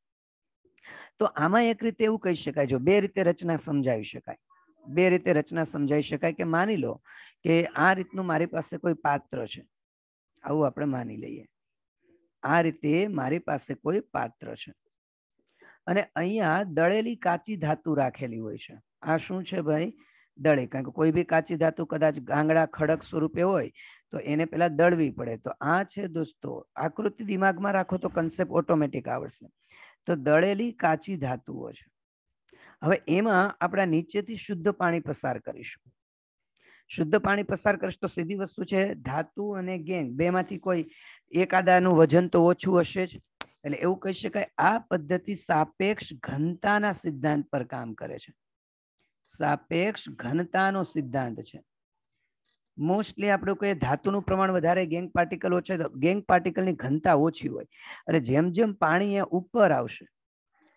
તો આમાં એક રીતે એવું કહી શકાય જો બે રીતે રચના સમજાવી શકાય બે રીતે રચના સમજાવી શકાય કે માની લો કે આ રીતનું મારી પાસે કોઈ પાત્ર છે આવું આપણે માની લઈએ આ રીતે મારી પાસે કોઈ પાત્ર છે અને અહીંયા દળેલી કાચી ધાતુ રાખેલી હોય છે આ શું છે ભાઈ દળે કારણ કે કોઈ બી કાચી ધાતુ કદાચ ગાંગડા ખડક સ્વરૂપે હોય તો એને પેલા દળવી પડે તો આ છે દોસ્તો આકૃતિ દિમાગમાં રાખો તો કન્સેપ્ટ ઓટોમેટિક આવડશે તો દળેલી કાચી ધાતુઓ છે હવે એમાં આપણા નીચેથી શુદ્ધ પાણી પસાર કરીશું શુદ્ધ પાણી પસાર કરીશ તો સીધી વસ્તુ છે ધાતુ અને ગેંગ બેમાંથી કોઈ એકાદાનું વજન તો ઓછું હશે જ એટલે એવું કહી શકાય આ પદ્ધતિ સાપેક્ષ ઘનતાના સિદ્ધાંત પર કામ કરે છે સાપેક્ષ ઘનતાનો સિદ્ધાંત છે મોસ્ટલી આપણું કોઈ ધાતુનું પ્રમાણ વધારે ગેંગ પાર્ટિકલ હોય તો ગેંગ પાર્ટિકલની ઘનતા ઓછી હોય અને જેમ જેમ પાણી અહીંયા ઉપર આવશે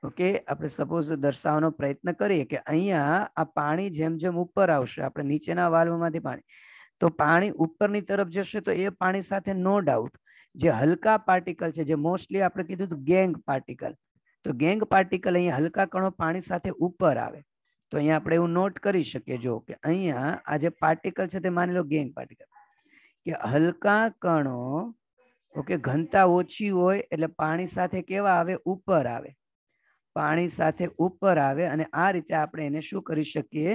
ઓકે આપણે સપોઝ દર્શાવવાનો પ્રયત્ન કરીએ કે અહીંયા આ પાણી જેમ જેમ ઉપર આવશે આપણે નીચેના વાલ્વમાંથી પાણી તો પાણી ઉપરની તરફ જશે તો એ પાણી સાથે નો ડાઉટ જે હલકા પાર્ટિકલ છે જે મોસ્ટલી આપણે કીધું હતું ગેંગ પાર્ટિકલ તો ગેંગ પાર્ટિકલ અહીંયા હલકા કણો પાણી સાથે ઉપર આવે તો અહીંયા આપણે એવું નોટ કરી શકીએ જો કે અહીંયા આ જે પાર્ટિકલ છે તે માની લો ગેંગ પાર્ટિકલ કે હલકા કણો ઓકે ઘનતા ઓછી હોય એટલે પાણી સાથે કેવા આવે ઉપર આવે પાણી સાથે ઉપર આવે અને આ રીતે આપણે એને શું કરી શકીએ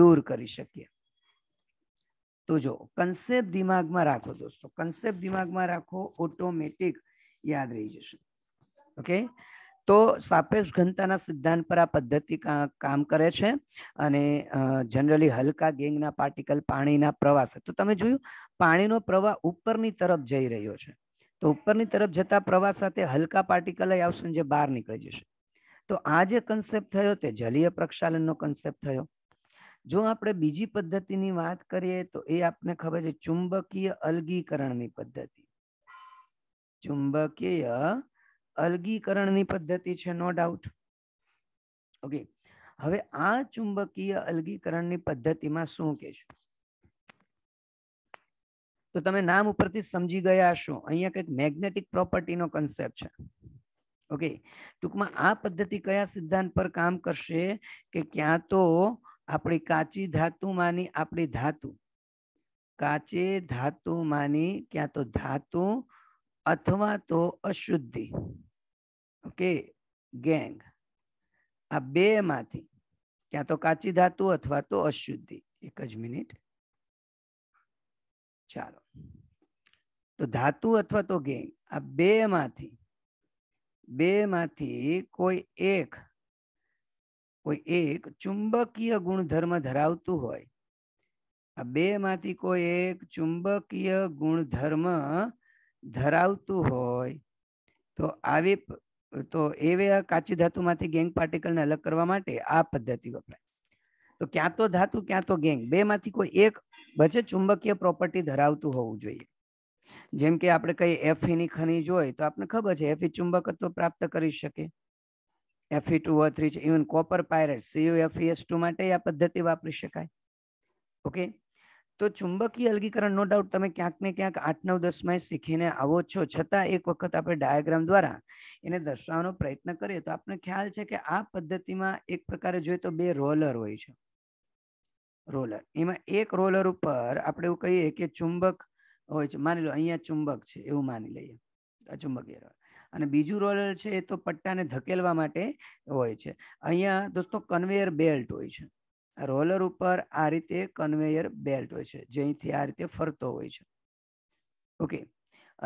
દૂર કરી શકીએ તો જો કન્સેપ્ટ દિમાગમાં રાખો દોસ્તો કન્સેપ્ટ દિમાગમાં રાખો ઓટોમેટિક યાદ રહી જશે ઓકે તો સાપેક્ષ ઘનતાના સિદ્ધાંત પર આ પદ્ધતિ કામ કરે છે અને જનરલી હલકા ગેંગના પાર્ટિકલ પાણીના પ્રવાસે તો તમે જોયું પાણીનો પ્રવાહ ઉપરની તરફ જઈ રહ્યો છે તો ઉપરની તરફ જતા પ્રવાહ સાથે હલકા પાર્ટિકલ આવશે જે બહાર નીકળી જશે તો આ જે કન્સેપ્ટ થયો તે જલીય પ્રક્ષાલનનો કન્સેપ્ટ થયો જો આપણે બીજી પદ્ધતિની વાત કરીએ તો એ આપને ખબર છે ચુંબકીય અલગીકરણની પદ્ધતિ ચુંબકીય અલગીકરણની પદ્ધતિ છે નો ડાઉટ ઓકે હવે આ ચુંબકીય અલગીકરણની પદ્ધતિમાં શું કહેશો તો તમે નામ ઉપરથી સમજી ગયા હશો અહીંયા કંઈક મેગ્નેટિક પ્રોપર્ટીનો કન્સેપ્ટ છે ઓકે ટૂંકમાં આ પદ્ધતિ કયા સિદ્ધાંત પર કામ કરશે કે ક્યાં તો આપણી કાચી ધાતુમાંની આપણી ધાતુ કાચે ધાતુમાંની ક્યાં તો ધાતુ અથવા તો અશુદ્ધિ કે ગેંગ આ બે માંથી ક્યાં તો કાચી ધાતુ અથવા તો અશુદ્ધિ એક જ મિનિટ ચાલો તો ધાતુ અથવા તો ગેંગ આ બે માંથી બે માંથી કોઈ એક કોઈ એક ચુંબકીય ગુણધર્મ ધરાવતું હોય આ બે માંથી કોઈ એક ચુંબકીય ગુણધર્મ ધરાવતું હોય તો આવી તો એવા કાચી ધાતુમાંથી ગેંગ પાર્ટિકલને અલગ કરવા માટે આ પદ્ધતિ વપરાય તો ક્યાં તો ધાતુ ક્યાં તો ગેંગ બેમાંથી કોઈ એક વચ્ચે ચુંબકીય પ્રોપર્ટી ધરાવતું હોવું જોઈએ જેમ કે આપણે કહીએ એફીની ખનીજ હોય તો આપણે ખબર છે એફી ચુંબકત્વ પ્રાપ્ત કરી શકે એફી ટુ ઓ થ્રી છે even copper pyrite CU S two માટે આ પદ્ધતિ વાપરી શકાય ઓકે તો ચુંબકીય અલગીકરણ નો ડાઉટ તમે ક્યાંક ને ક્યાંક આઠ નવ દસમાં શીખીને આવો છો છતાં એક વખત આપણે ડાયાગ્રામ દ્વારા એને દર્શાવવાનો પ્રયત્ન કરીએ તો આપણે ખ્યાલ છે કે આ પદ્ધતિમાં એક પ્રકારે જોઈએ તો બે રોલર હોય છે રોલર એમાં એક રોલર ઉપર આપણે એવું કહીએ કે ચુંબક હોય છે માની લો અહીંયા ચુંબક છે એવું માની લઈએ આ ચુંબકીય રોલર અને બીજું રોલર છે એ તો પટ્ટાને ધકેલવા માટે હોય છે અહીંયા દોસ્તો કન્વેયર બેલ્ટ હોય છે રોલર ઉપર આ રીતે કન્વેયર બેલ્ટ હોય છે જે આ રીતે ફરતો હોય છે ઓકે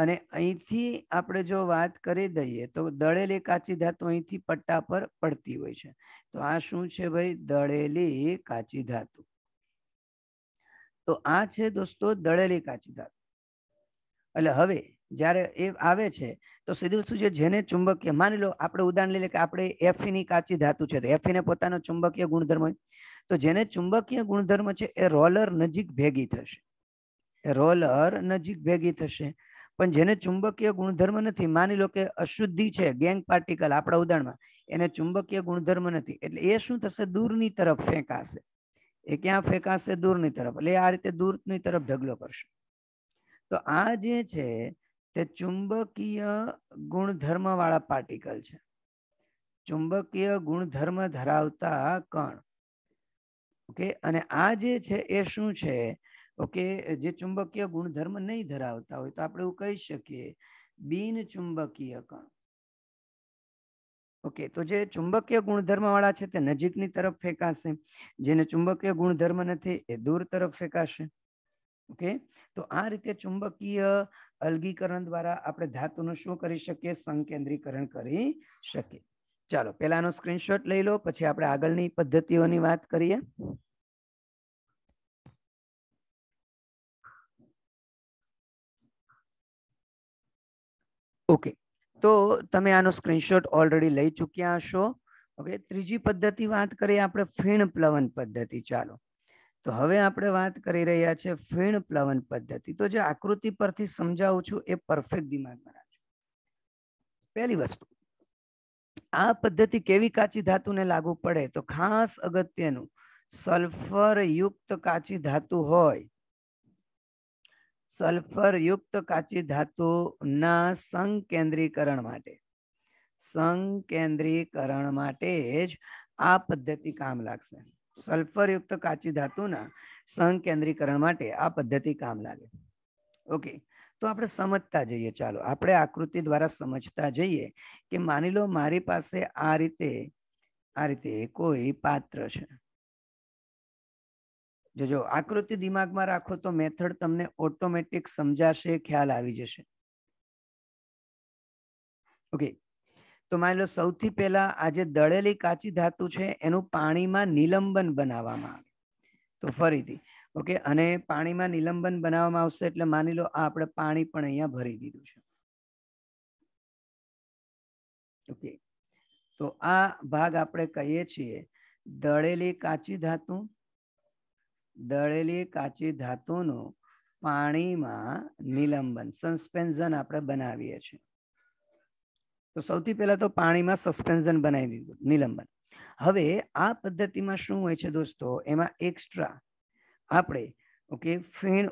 અને અહીંથી આપણે જો વાત કરી દઈએ તો દળેલી કાચી ધાતુ અહીંથી પટ્ટા પર પડતી હોય છે તો આ શું છે ભાઈ દળેલી કાચી ધાતુ તો આ છે દોસ્તો દળેલી કાચી ધાતુ એટલે હવે જ્યારે એ આવે છે તો સીધી વસ્તુ છે જેને ચુંબકીય માની લો આપણે ઉદાહરણ લઈએ કે આપણે એફીની કાચી ધાતુ છે તો એફીને પોતાનો ચુંબકીય ગુણધર્મ હોય તો જેને ચુંબકીય ગુણધર્મ છે એ રોલર નજીક ભેગી થશે એ રોલર નજીક ભેગી થશે પણ જેને ચુંબકીય ગુણધર્મ નથી માની લો કે અશુદ્ધિ છે ગેંગ પાર્ટિકલ આપણા ઉદાહરણમાં એને ચુંબકીય ગુણધર્મ નથી એટલે એ શું થશે દૂરની તરફ ફેંકાશે એ ક્યાં ફેંકાશે દૂરની તરફ એટલે આ રીતે દૂરની તરફ ઢગલો કરશે તો આ જે છે તે ચુંબકીય ગુણધર્મવાળા વાળા પાર્ટિકલ છે ચુંબકીય ગુણધર્મ ધરાવતા કણ ઓકે અને આ જે છે એ શું છે ઓકે જે ચુંબકીય ગુણધર્મ નહીં ધરાવતા હોય તો આપણે એવું કહી શકીએ બિન ચુંબકીય કણ ઓકે તો જે ચુંબકીય ગુણધર્મ વાળા છે તે નજીકની તરફ ફેંકાશે જેને ચુંબકીય ગુણધર્મ નથી એ દૂર તરફ ફેંકાશે ઓકે તો આ રીતે ચુંબકીય અલગીકરણ દ્વારા આપણે ધાતુનું શું કરી શકીએ સંકેન્દ્રીકરણ કરી શકીએ ચાલો પેલાનો સ્ક્રીનશોટ લઈ લો પછી આપણે આગળની પદ્ધતિઓની વાત કરીએ ઓકે તો તમે આનો સ્ક્રીનશોટ ઓલરેડી લઈ ચૂક્યા હશો ઓકે ત્રીજી પદ્ધતિ વાત કરીએ આપણે ફીણ પ્લવન પદ્ધતિ ચાલો તો હવે આપણે વાત કરી રહ્યા છે ફીણ પ્લવન પદ્ધતિ તો જે આકૃતિ પરથી સમજાવું છું એ પરફેક્ટ દિમાગમાં રાખજો પહેલી વસ્તુ આ પદ્ધતિ કેવી કાચી ધાતુને લાગુ પડે તો ખાસ અગત્યનું સલ્ફર યુક્ત કાચી ધાતુ હોય સલ્ફર યુક્ત કાચી ધાતુના સંકેન્દ્રીકરણ માટે સંકેન્દ્રીકરણ માટે જ આ પદ્ધતિ કામ લાગશે સલ્ફરયુક્ત કાચી ધાતુના સંકેન્દ્રીકરણ માટે આ પદ્ધતિ કામ લાગે ઓકે તો આપણે સમજતા જઈએ ચાલો આપણે આકૃતિ દ્વારા સમજતા જઈએ કે માની લો મારી પાસે આ રીતે આ રીતે કોઈ પાત્ર છે જોજો આકૃતિ દિમાગમાં રાખો તો મેથડ તમને ઓટોમેટિક સમજાશે ખ્યાલ આવી જશે ઓકે તો માની લો સૌથી પહેલા આ જે દળેલી કાચી ધાતુ છે એનું પાણીમાં નિલંબન બનાવવામાં આવે તો ફરીથી ઓકે અને પાણીમાં નિલંબન બનાવવામાં આવશે એટલે માની લો આપણે પાણી પણ અહીંયા ભરી દીધું છે ઓકે તો આ ભાગ આપણે કહીએ છીએ દળેલી કાચી ધાતુ દળેલી કાચી ધાતુનું પાણીમાં નિલંબન સસ્પેન્ઝન આપણે બનાવીએ છીએ તો સૌથી પહેલા તો પાણીમાં સસ્પેન્ઝન બનાવી દીધું નિલંબન હવે આ પદ્ધતિમાં શું હોય છે દોસ્તો એમાં એક્સ્ટ્રા આપણે ઓકે ફીણ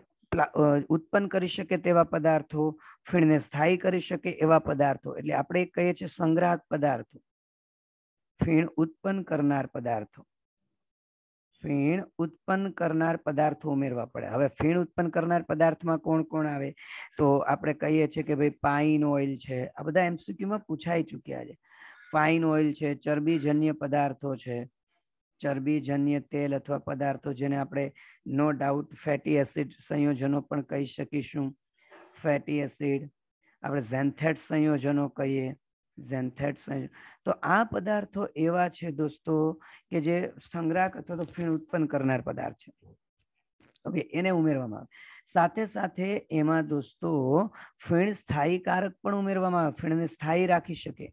ઉત્પન્ન કરી શકે તેવા પદાર્થો ફીણને સ્થાયી કરી શકે એવા પદાર્થો એટલે આપણે કહીએ છીએ સંગ્રાહક પદાર્થો ફીણ ઉત્પન્ન કરનાર પદાર્થો ફીણ ઉત્પન્ન કરનાર પદાર્થો ઉમેરવા પડે હવે ફીણ ઉત્પન્ન કરનાર પદાર્થમાં કોણ કોણ આવે તો આપણે કહીએ છીએ કે ભાઈ પાઇન ઓઇલ છે આ બધા એમસીક્યુમાં પૂછાઈ ચૂક્યા છે પાઇન ઓઇલ છે ચરબીજન્ય પદાર્થો છે ચરબીજન્ય તેલ અથવા પદાર્થો જેને આપણે નો ડાઉટ ફેટી એસિડ સંયોજનો પણ કહી શકીશું ફેટી એસિડ આપણે ઝેન્થેટ સંયોજનો કહીએ ઝેન્થેટ સંયોજન તો આ પદાર્થો એવા છે દોસ્તો કે જે સંગ્રહ અથવા તો ફીણ ઉત્પન્ન કરનાર પદાર્થ છે ઓકે એને ઉમેરવામાં આવે સાથે સાથે એમાં દોસ્તો ફીણ સ્થાયી કારક પણ ઉમેરવામાં આવે ફીણને સ્થાયી રાખી શકે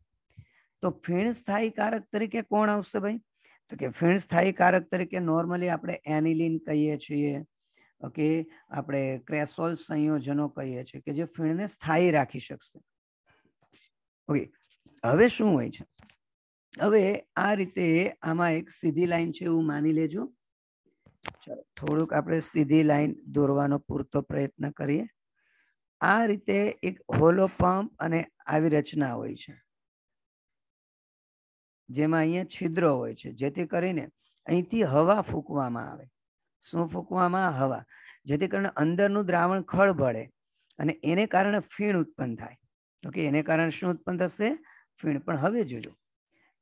તો ફીણ સ્થાયી કારક તરીકે કોણ આવશે ભાઈ તો કે ફીણ સ્થાયી કારક તરીકે નોર્મલી આપણે એનિલિન કહીએ છીએ ઓકે આપણે ક્રેસોલ સંયોજનો કહીએ છીએ કે જે ફીણને સ્થાયી રાખી શકશે ઓકે હવે શું હોય છે હવે આ રીતે આમાં એક સીધી લાઈન છે એવું માની લેજો ચલો થોડુંક આપણે સીધી લાઈન દોરવાનો પૂરતો પ્રયત્ન કરીએ આ રીતે એક હોલો પંપ અને આવી રચના હોય છે જેમાં અહીંયા છિદ્રો હોય છે જેથી કરીને અહીંથી હવા ફૂંકવામાં આવે શું ફૂંકવામાં હવા જેથી કરીને અંદરનું દ્રાવણ ખળ ભળે અને એને કારણે ફીણ ઉત્પન્ન થાય ઓકે એને કારણે શું ઉત્પન્ન થશે ફીણ પણ હવે જોજો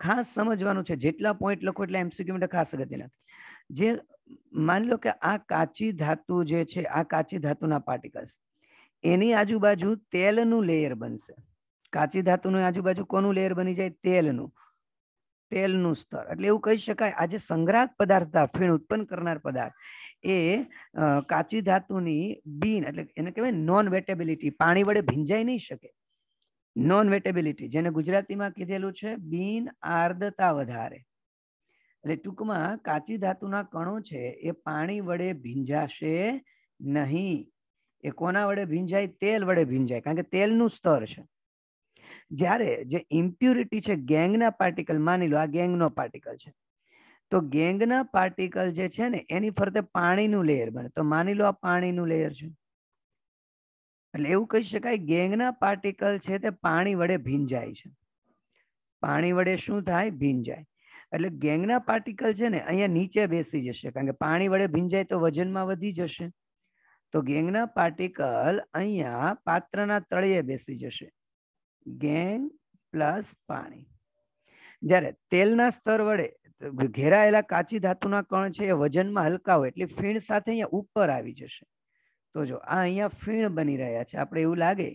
ખાસ સમજવાનું છે જેટલા પોઈન્ટ લખો એટલે એમસીક્યુ માટે ખાસ અગત્યના જે માની લો કે આ કાચી ધાતુ જે છે આ કાચી ધાતુના પાર્ટિકલ્સ એની આજુબાજુ તેલનું લેયર બનશે કાચી ધાતુની આજુબાજુ કોનું લેયર બની જાય તેલનું તેલનું સ્તર એટલે એવું કહી શકાય આજે સંગ્રાહક પદાર્થ ફીણ ઉત્પન્ન કરનાર પદાર્થ એ કાચી ધાતુની બિન એટલે એને કહેવાય નોન વેટેબિલિટી પાણી વડે ભીંજાઈ નહીં શકે નોન વેટેબિલિટી જેને ગુજરાતીમાં કીધેલું છે બિન આર્દ્રતા વધારે એટલે ટૂંકમાં કાચી ધાતુના કણો છે એ પાણી વડે ભીંજાશે નહીં એ કોના વડે ભીંજાય તેલ વડે ભીંજાય કારણ કે તેલનું સ્તર છે જ્યારે જે ઇમ્પ્યુરિટી છે ગેંગના પાર્ટિકલ માની લો આ ગેંગનો પાર્ટિકલ છે તો ગેંગના પાર્ટિકલ જે છે ને એની ફરતે પાણીનું લેયર બને તો માની લો આ પાણીનું લેયર છે એટલે એવું કહી શકાય ગેંગના પાર્ટિકલ છે તે પાણી વડે ભીંજાય છે પાણી વડે શું થાય ભીંજાય એટલે ગેંગના પાર્ટિકલ છે ને અહીંયા નીચે બેસી જશે કારણ કે પાણી વડે ભીંજાય તો વજનમાં વધી જશે તો ગેંગના પાર્ટિકલ અહીંયા પાત્રના તળિયે બેસી જશે ગેંગ પ્લસ પાણી જ્યારે તેલના સ્તર વડે ઘેરાયેલા કાચી ધાતુના કણ છે એ વજનમાં હલકા હોય એટલે ફીણ સાથે અહીંયા ઉપર આવી જશે તો જો આ અહીંયા ફીણ બની રહ્યા છે આપણે એવું લાગે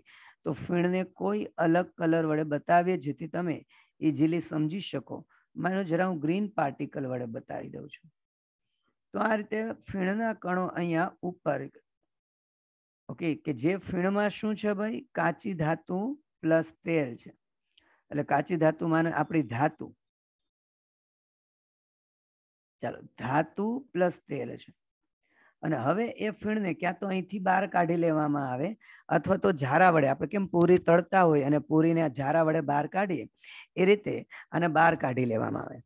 તો ફીણને કોઈ અલગ કલર વડે બતાવીએ જેથી તમે ઇઝીલી સમજી શકો માનો જરા હું ગ્રીન પાર્ટિકલ વડે બતાવી દઉં છું તો આ રીતે ફીણના કણો અહીંયા ઉપર ઓકે કે જે ફીણમાં શું છે ભાઈ કાચી ધાતુ પ્લસ તેલ છે એટલે કાચી ધાતુ માને આપણી ધાતુ ચાલો ધાતુ પ્લસ તેલ છે અને હવે એ ફીણને ક્યાં તો અહીંથી બહાર કાઢી લેવામાં આવે અથવા તો ઝારા વડે આપણે કેમ પૂરી તળતા હોય અને પૂરીને ઝારા વડે બહાર કાઢીએ એ રીતે આને બહાર કાઢી લેવામાં આવે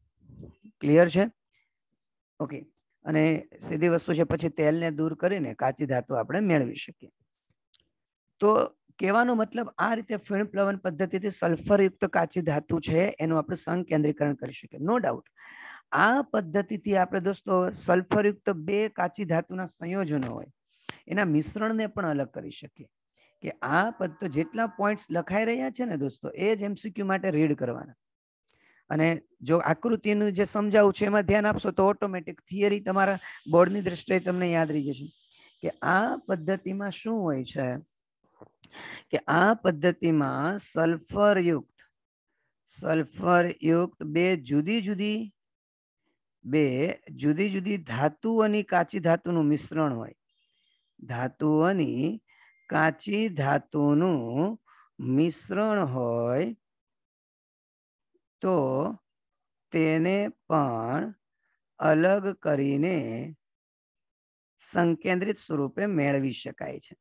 ક્લિયર છે ઓકે અને સીધી વસ્તુ છે પછી તેલને દૂર કરીને કાચી ધાતુ આપણે મેળવી શકીએ તો કહેવાનો મતલબ આ રીતે ફીણ પ્લવન પદ્ધતિથી સલ્ફરયુક્ત કાચી ધાતુ છે એનું આપણે સંકેન્દ્રીકરણ કરી શકીએ નો ડાઉટ આ પદ્ધતિથી આપણે દોસ્તો સલ્ફરયુક્ત બે કાચી ધાતુના સંયોજનો હોય એના મિશ્રણને પણ અલગ કરી શકીએ કે આ પદ્ધતિ જેટલા પોઈન્ટ્સ લખાઈ રહ્યા છે ને દોસ્તો એ જ એમસીક્યુ માટે રીડ કરવાના અને જો આકૃતિનું જે સમજાવું છે એમાં ધ્યાન આપશો તો ઓટોમેટિક થિયરી તમારા બોર્ડની દ્રષ્ટિએ તમને યાદ રહી જશે કે આ પદ્ધતિમાં શું હોય છે કે આ પદ્ધતિમાં સલ્ફરયુક્ત સલ્ફરયુક્ત બે જુદી જુદી બે જુદી જુદી ધાતુઓની કાચી ધાતુનું મિશ્રણ હોય ધાતુઓની કાચી ધાતુનું મિશ્રણ હોય તો તેને પણ અલગ કરીને સંકેન્દ્રિત સ્વરૂપે મેળવી શકાય છે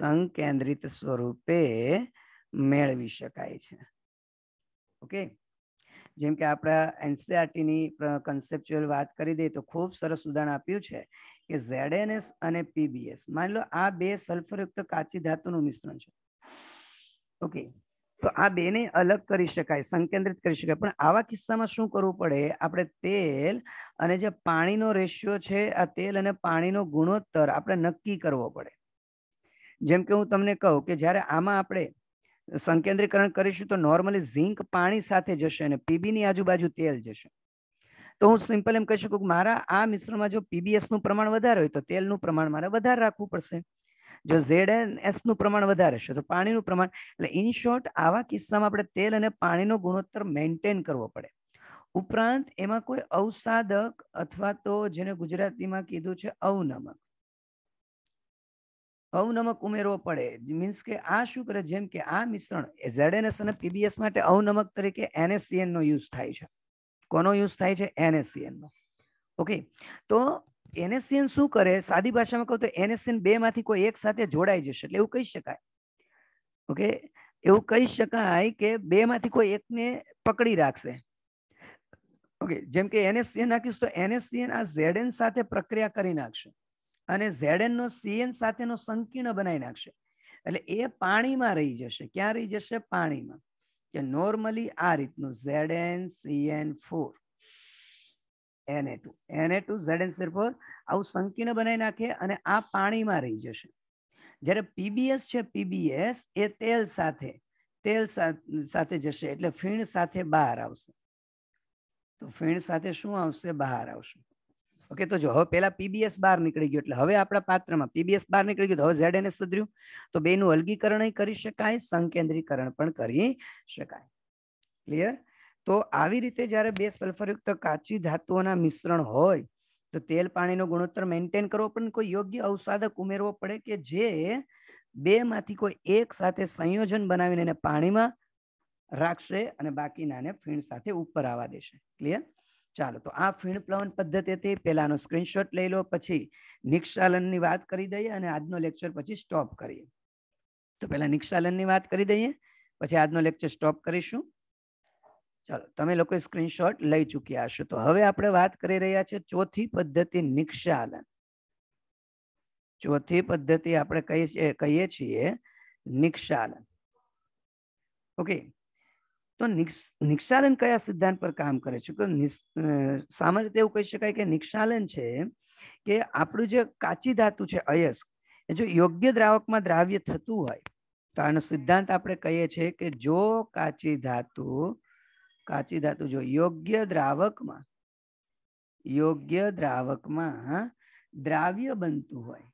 સંકેન્દ્રિત સ્વરૂપે મેળવી શકાય છે ઓકે જેમ કે આપણા એનસીઆરટીની e કન્સેપ્ચ્યુઅલ વાત કરી દઈએ તો ખૂબ સરસ ઉદાહરણ આપ્યું છે કે ઝેડએનએસ અને પીબીએસ માની લો આ બે સલ્ફરયુક્ત કાચી ધાતુનું મિશ્રણ છે ઓકે તો આ બેને અલગ કરી શકાય સંકેન્દ્રિત કરી શકાય પણ આવા કિસ્સામાં શું કરવું પડે આપણે તેલ અને જે પાણીનો રેશિયો છે આ તેલ અને પાણીનો ગુણોત્તર આપણે નક્કી કરવો પડે જેમ કે હું તમને કહું કે જ્યારે આમાં આપણે સંકેન્દ્રીકરણ કરીશું તો નોર્મલી ઝીંક પાણી સાથે જશે અને પીબીની આજુબાજુ તેલ જશે તો હું સિમ્પલ એમ કહી શકું કે મારા આ મિશ્રણમાં જો પીબીએસનું પ્રમાણ વધારે હોય તો તેલનું પ્રમાણ મારે વધારે રાખવું પડશે જો ઝેડ એન એસનું પ્રમાણ વધારે છે તો પાણીનું પ્રમાણ એટલે ઇન શોર્ટ આવા કિસ્સામાં આપણે તેલ અને પાણીનો ગુણોત્તર મેન્ટેન કરવો પડે ઉપરાંત એમાં કોઈ અવસાદક અથવા તો જેને ગુજરાતીમાં કીધું છે અવનમક અવનમક ઉમેરવો પડે મીન્સ કે આ શું કરે જેમ કે આ મિશ્રણ ઝેડએનએસ અને પીબીએસ માટે અવનમક તરીકે એનએસસીએન નો યુઝ થાય છે કોનો યુઝ થાય છે એનએસસીએન નો ઓકે તો એનએસસીએન શું કરે સાદી ભાષામાં કહું તો એનએસસીએન બે માંથી કોઈ એક સાથે જોડાઈ જશે એટલે એવું કહી શકાય ઓકે એવું કહી શકાય કે બે માંથી કોઈ એકને પકડી રાખશે ઓકે જેમ કે એનએસસીએન નાખીશ તો એનએસસીએન આ ઝેડએન સાથે પ્રક્રિયા કરી નાખશે અને ઝેડએન નો સીએન સાથેનો સંકીર્ણ બનાવી નાખશે એટલે એ પાણીમાં રહી જશે ક્યાં રહી જશે પાણીમાં કે નોર્મલી આ રીતનું ZN CN four Na two Na two ZN CN four આવું સંકીર્ણ બનાવી નાખે અને આ પાણીમાં રહી જશે જ્યારે પીબીએસ છે પીબીએસ એ તેલ સાથે તેલ સાથે જશે એટલે ફીણ સાથે બહાર આવશે તો ફીણ સાથે શું આવશે બહાર આવશે ઓકે તો જો હવે પહેલા પીબીએસ બહાર નીકળી ગયું એટલે હવે આપણા પાત્રમાં પીબીએસ બાર નીકળી ગયું તો હવે ઝેડ એને સધર્યું તો બેનું અલગીકરણ કરી શકાય સંકેન્દ્રીકરણ પણ કરી શકાય ક્લિયર તો આવી રીતે જ્યારે બે સલ્ફરયુક્ત કાચી ધાતુઓના મિશ્રણ હોય તો તેલ પાણીનો ગુણોત્તર મેન્ટેન કરવો પણ કોઈ યોગ્ય અવસાધક ઉમેરવો પડે કે જે બે માંથી કોઈ એક સાથે સંયોજન બનાવીને એને પાણીમાં રાખશે અને બાકીનાને ફીણ સાથે ઉપર આવવા દેશે ક્લિયર ચાલો તો આ ફીણ પ્લવન પદ્ધતિથી પહેલાનો સ્ક્રીનશોટ લઈ લો પછી નિક્ષાલનની વાત કરી દઈએ અને આજનો લેક્ચર પછી સ્ટોપ કરીએ તો પહેલાં નિક્ષાલનની વાત કરી દઈએ પછી આજનો લેક્ચર સ્ટોપ કરીશું ચાલો તમે લોકો સ્ક્રીનશોટ લઈ ચૂક્યા હશો તો હવે આપણે વાત કરી રહ્યા છીએ ચોથી પદ્ધતિ નિક્ષાલન ચોથી પદ્ધતિ આપણે કહીએ કહીએ છીએ નિક્ષાલન ઓકે તો નિક્ષાલન કયા સિદ્ધાંત પર કામ કરે છે સામાન્ય રીતે એવું કહી શકાય કે નિક્ષાલન છે કે આપણું જે કાચી ધાતુ છે અયસ્ક એ જો યોગ્ય દ્રાવકમાં દ્રાવ્ય થતું હોય તો આનો સિદ્ધાંત આપણે કહીએ છીએ કે જો કાચી ધાતુ કાચી ધાતુ જો યોગ્ય દ્રાવકમાં યોગ્ય દ્રાવકમાં દ્રાવ્ય બનતું હોય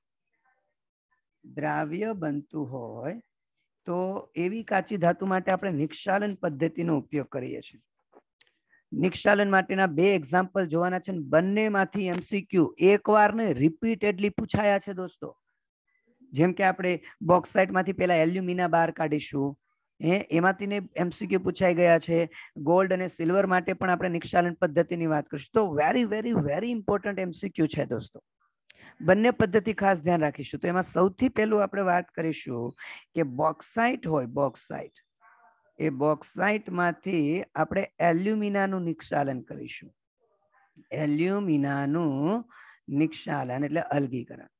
દ્રાવ્ય બનતું હોય તો એવી કાચી ધાતુ માટે આપણે નિક્ષાલન પદ્ધતિનો ઉપયોગ કરીએ છીએ નિક્ષાલન માટેના બે એક્ઝામ્પલ જોવાના છે બંનેમાંથી એમસીક્યુ એકવાર ને રિપીટેડલી પૂછાયા છે દોસ્તો જેમ કે આપણે બોક્સાઇટમાંથી પહેલા એલ્યુમિના બહાર કાઢીશું એ એમાંથી ને એમસીક્યુ પૂછાઈ ગયા છે ગોલ્ડ અને સિલ્વર માટે પણ આપણે નિક્ષાલન પદ્ધતિની વાત કરીશું તો very very very important MCQ છે દોસ્તો બંને પદ્ધતિ ખાસ ધ્યાન રાખીશું તો એમાં સૌથી પહેલું આપણે વાત કરીશું કે બોક્સાઇટ હોય બોક્સાઇટ એ બોક્સાઇટમાંથી આપણે એલ્યુમિનાનું નિક્ષાલન કરીશું એલ્યુમિનાનું નિક્ષાલન એટલે અલગીકરણ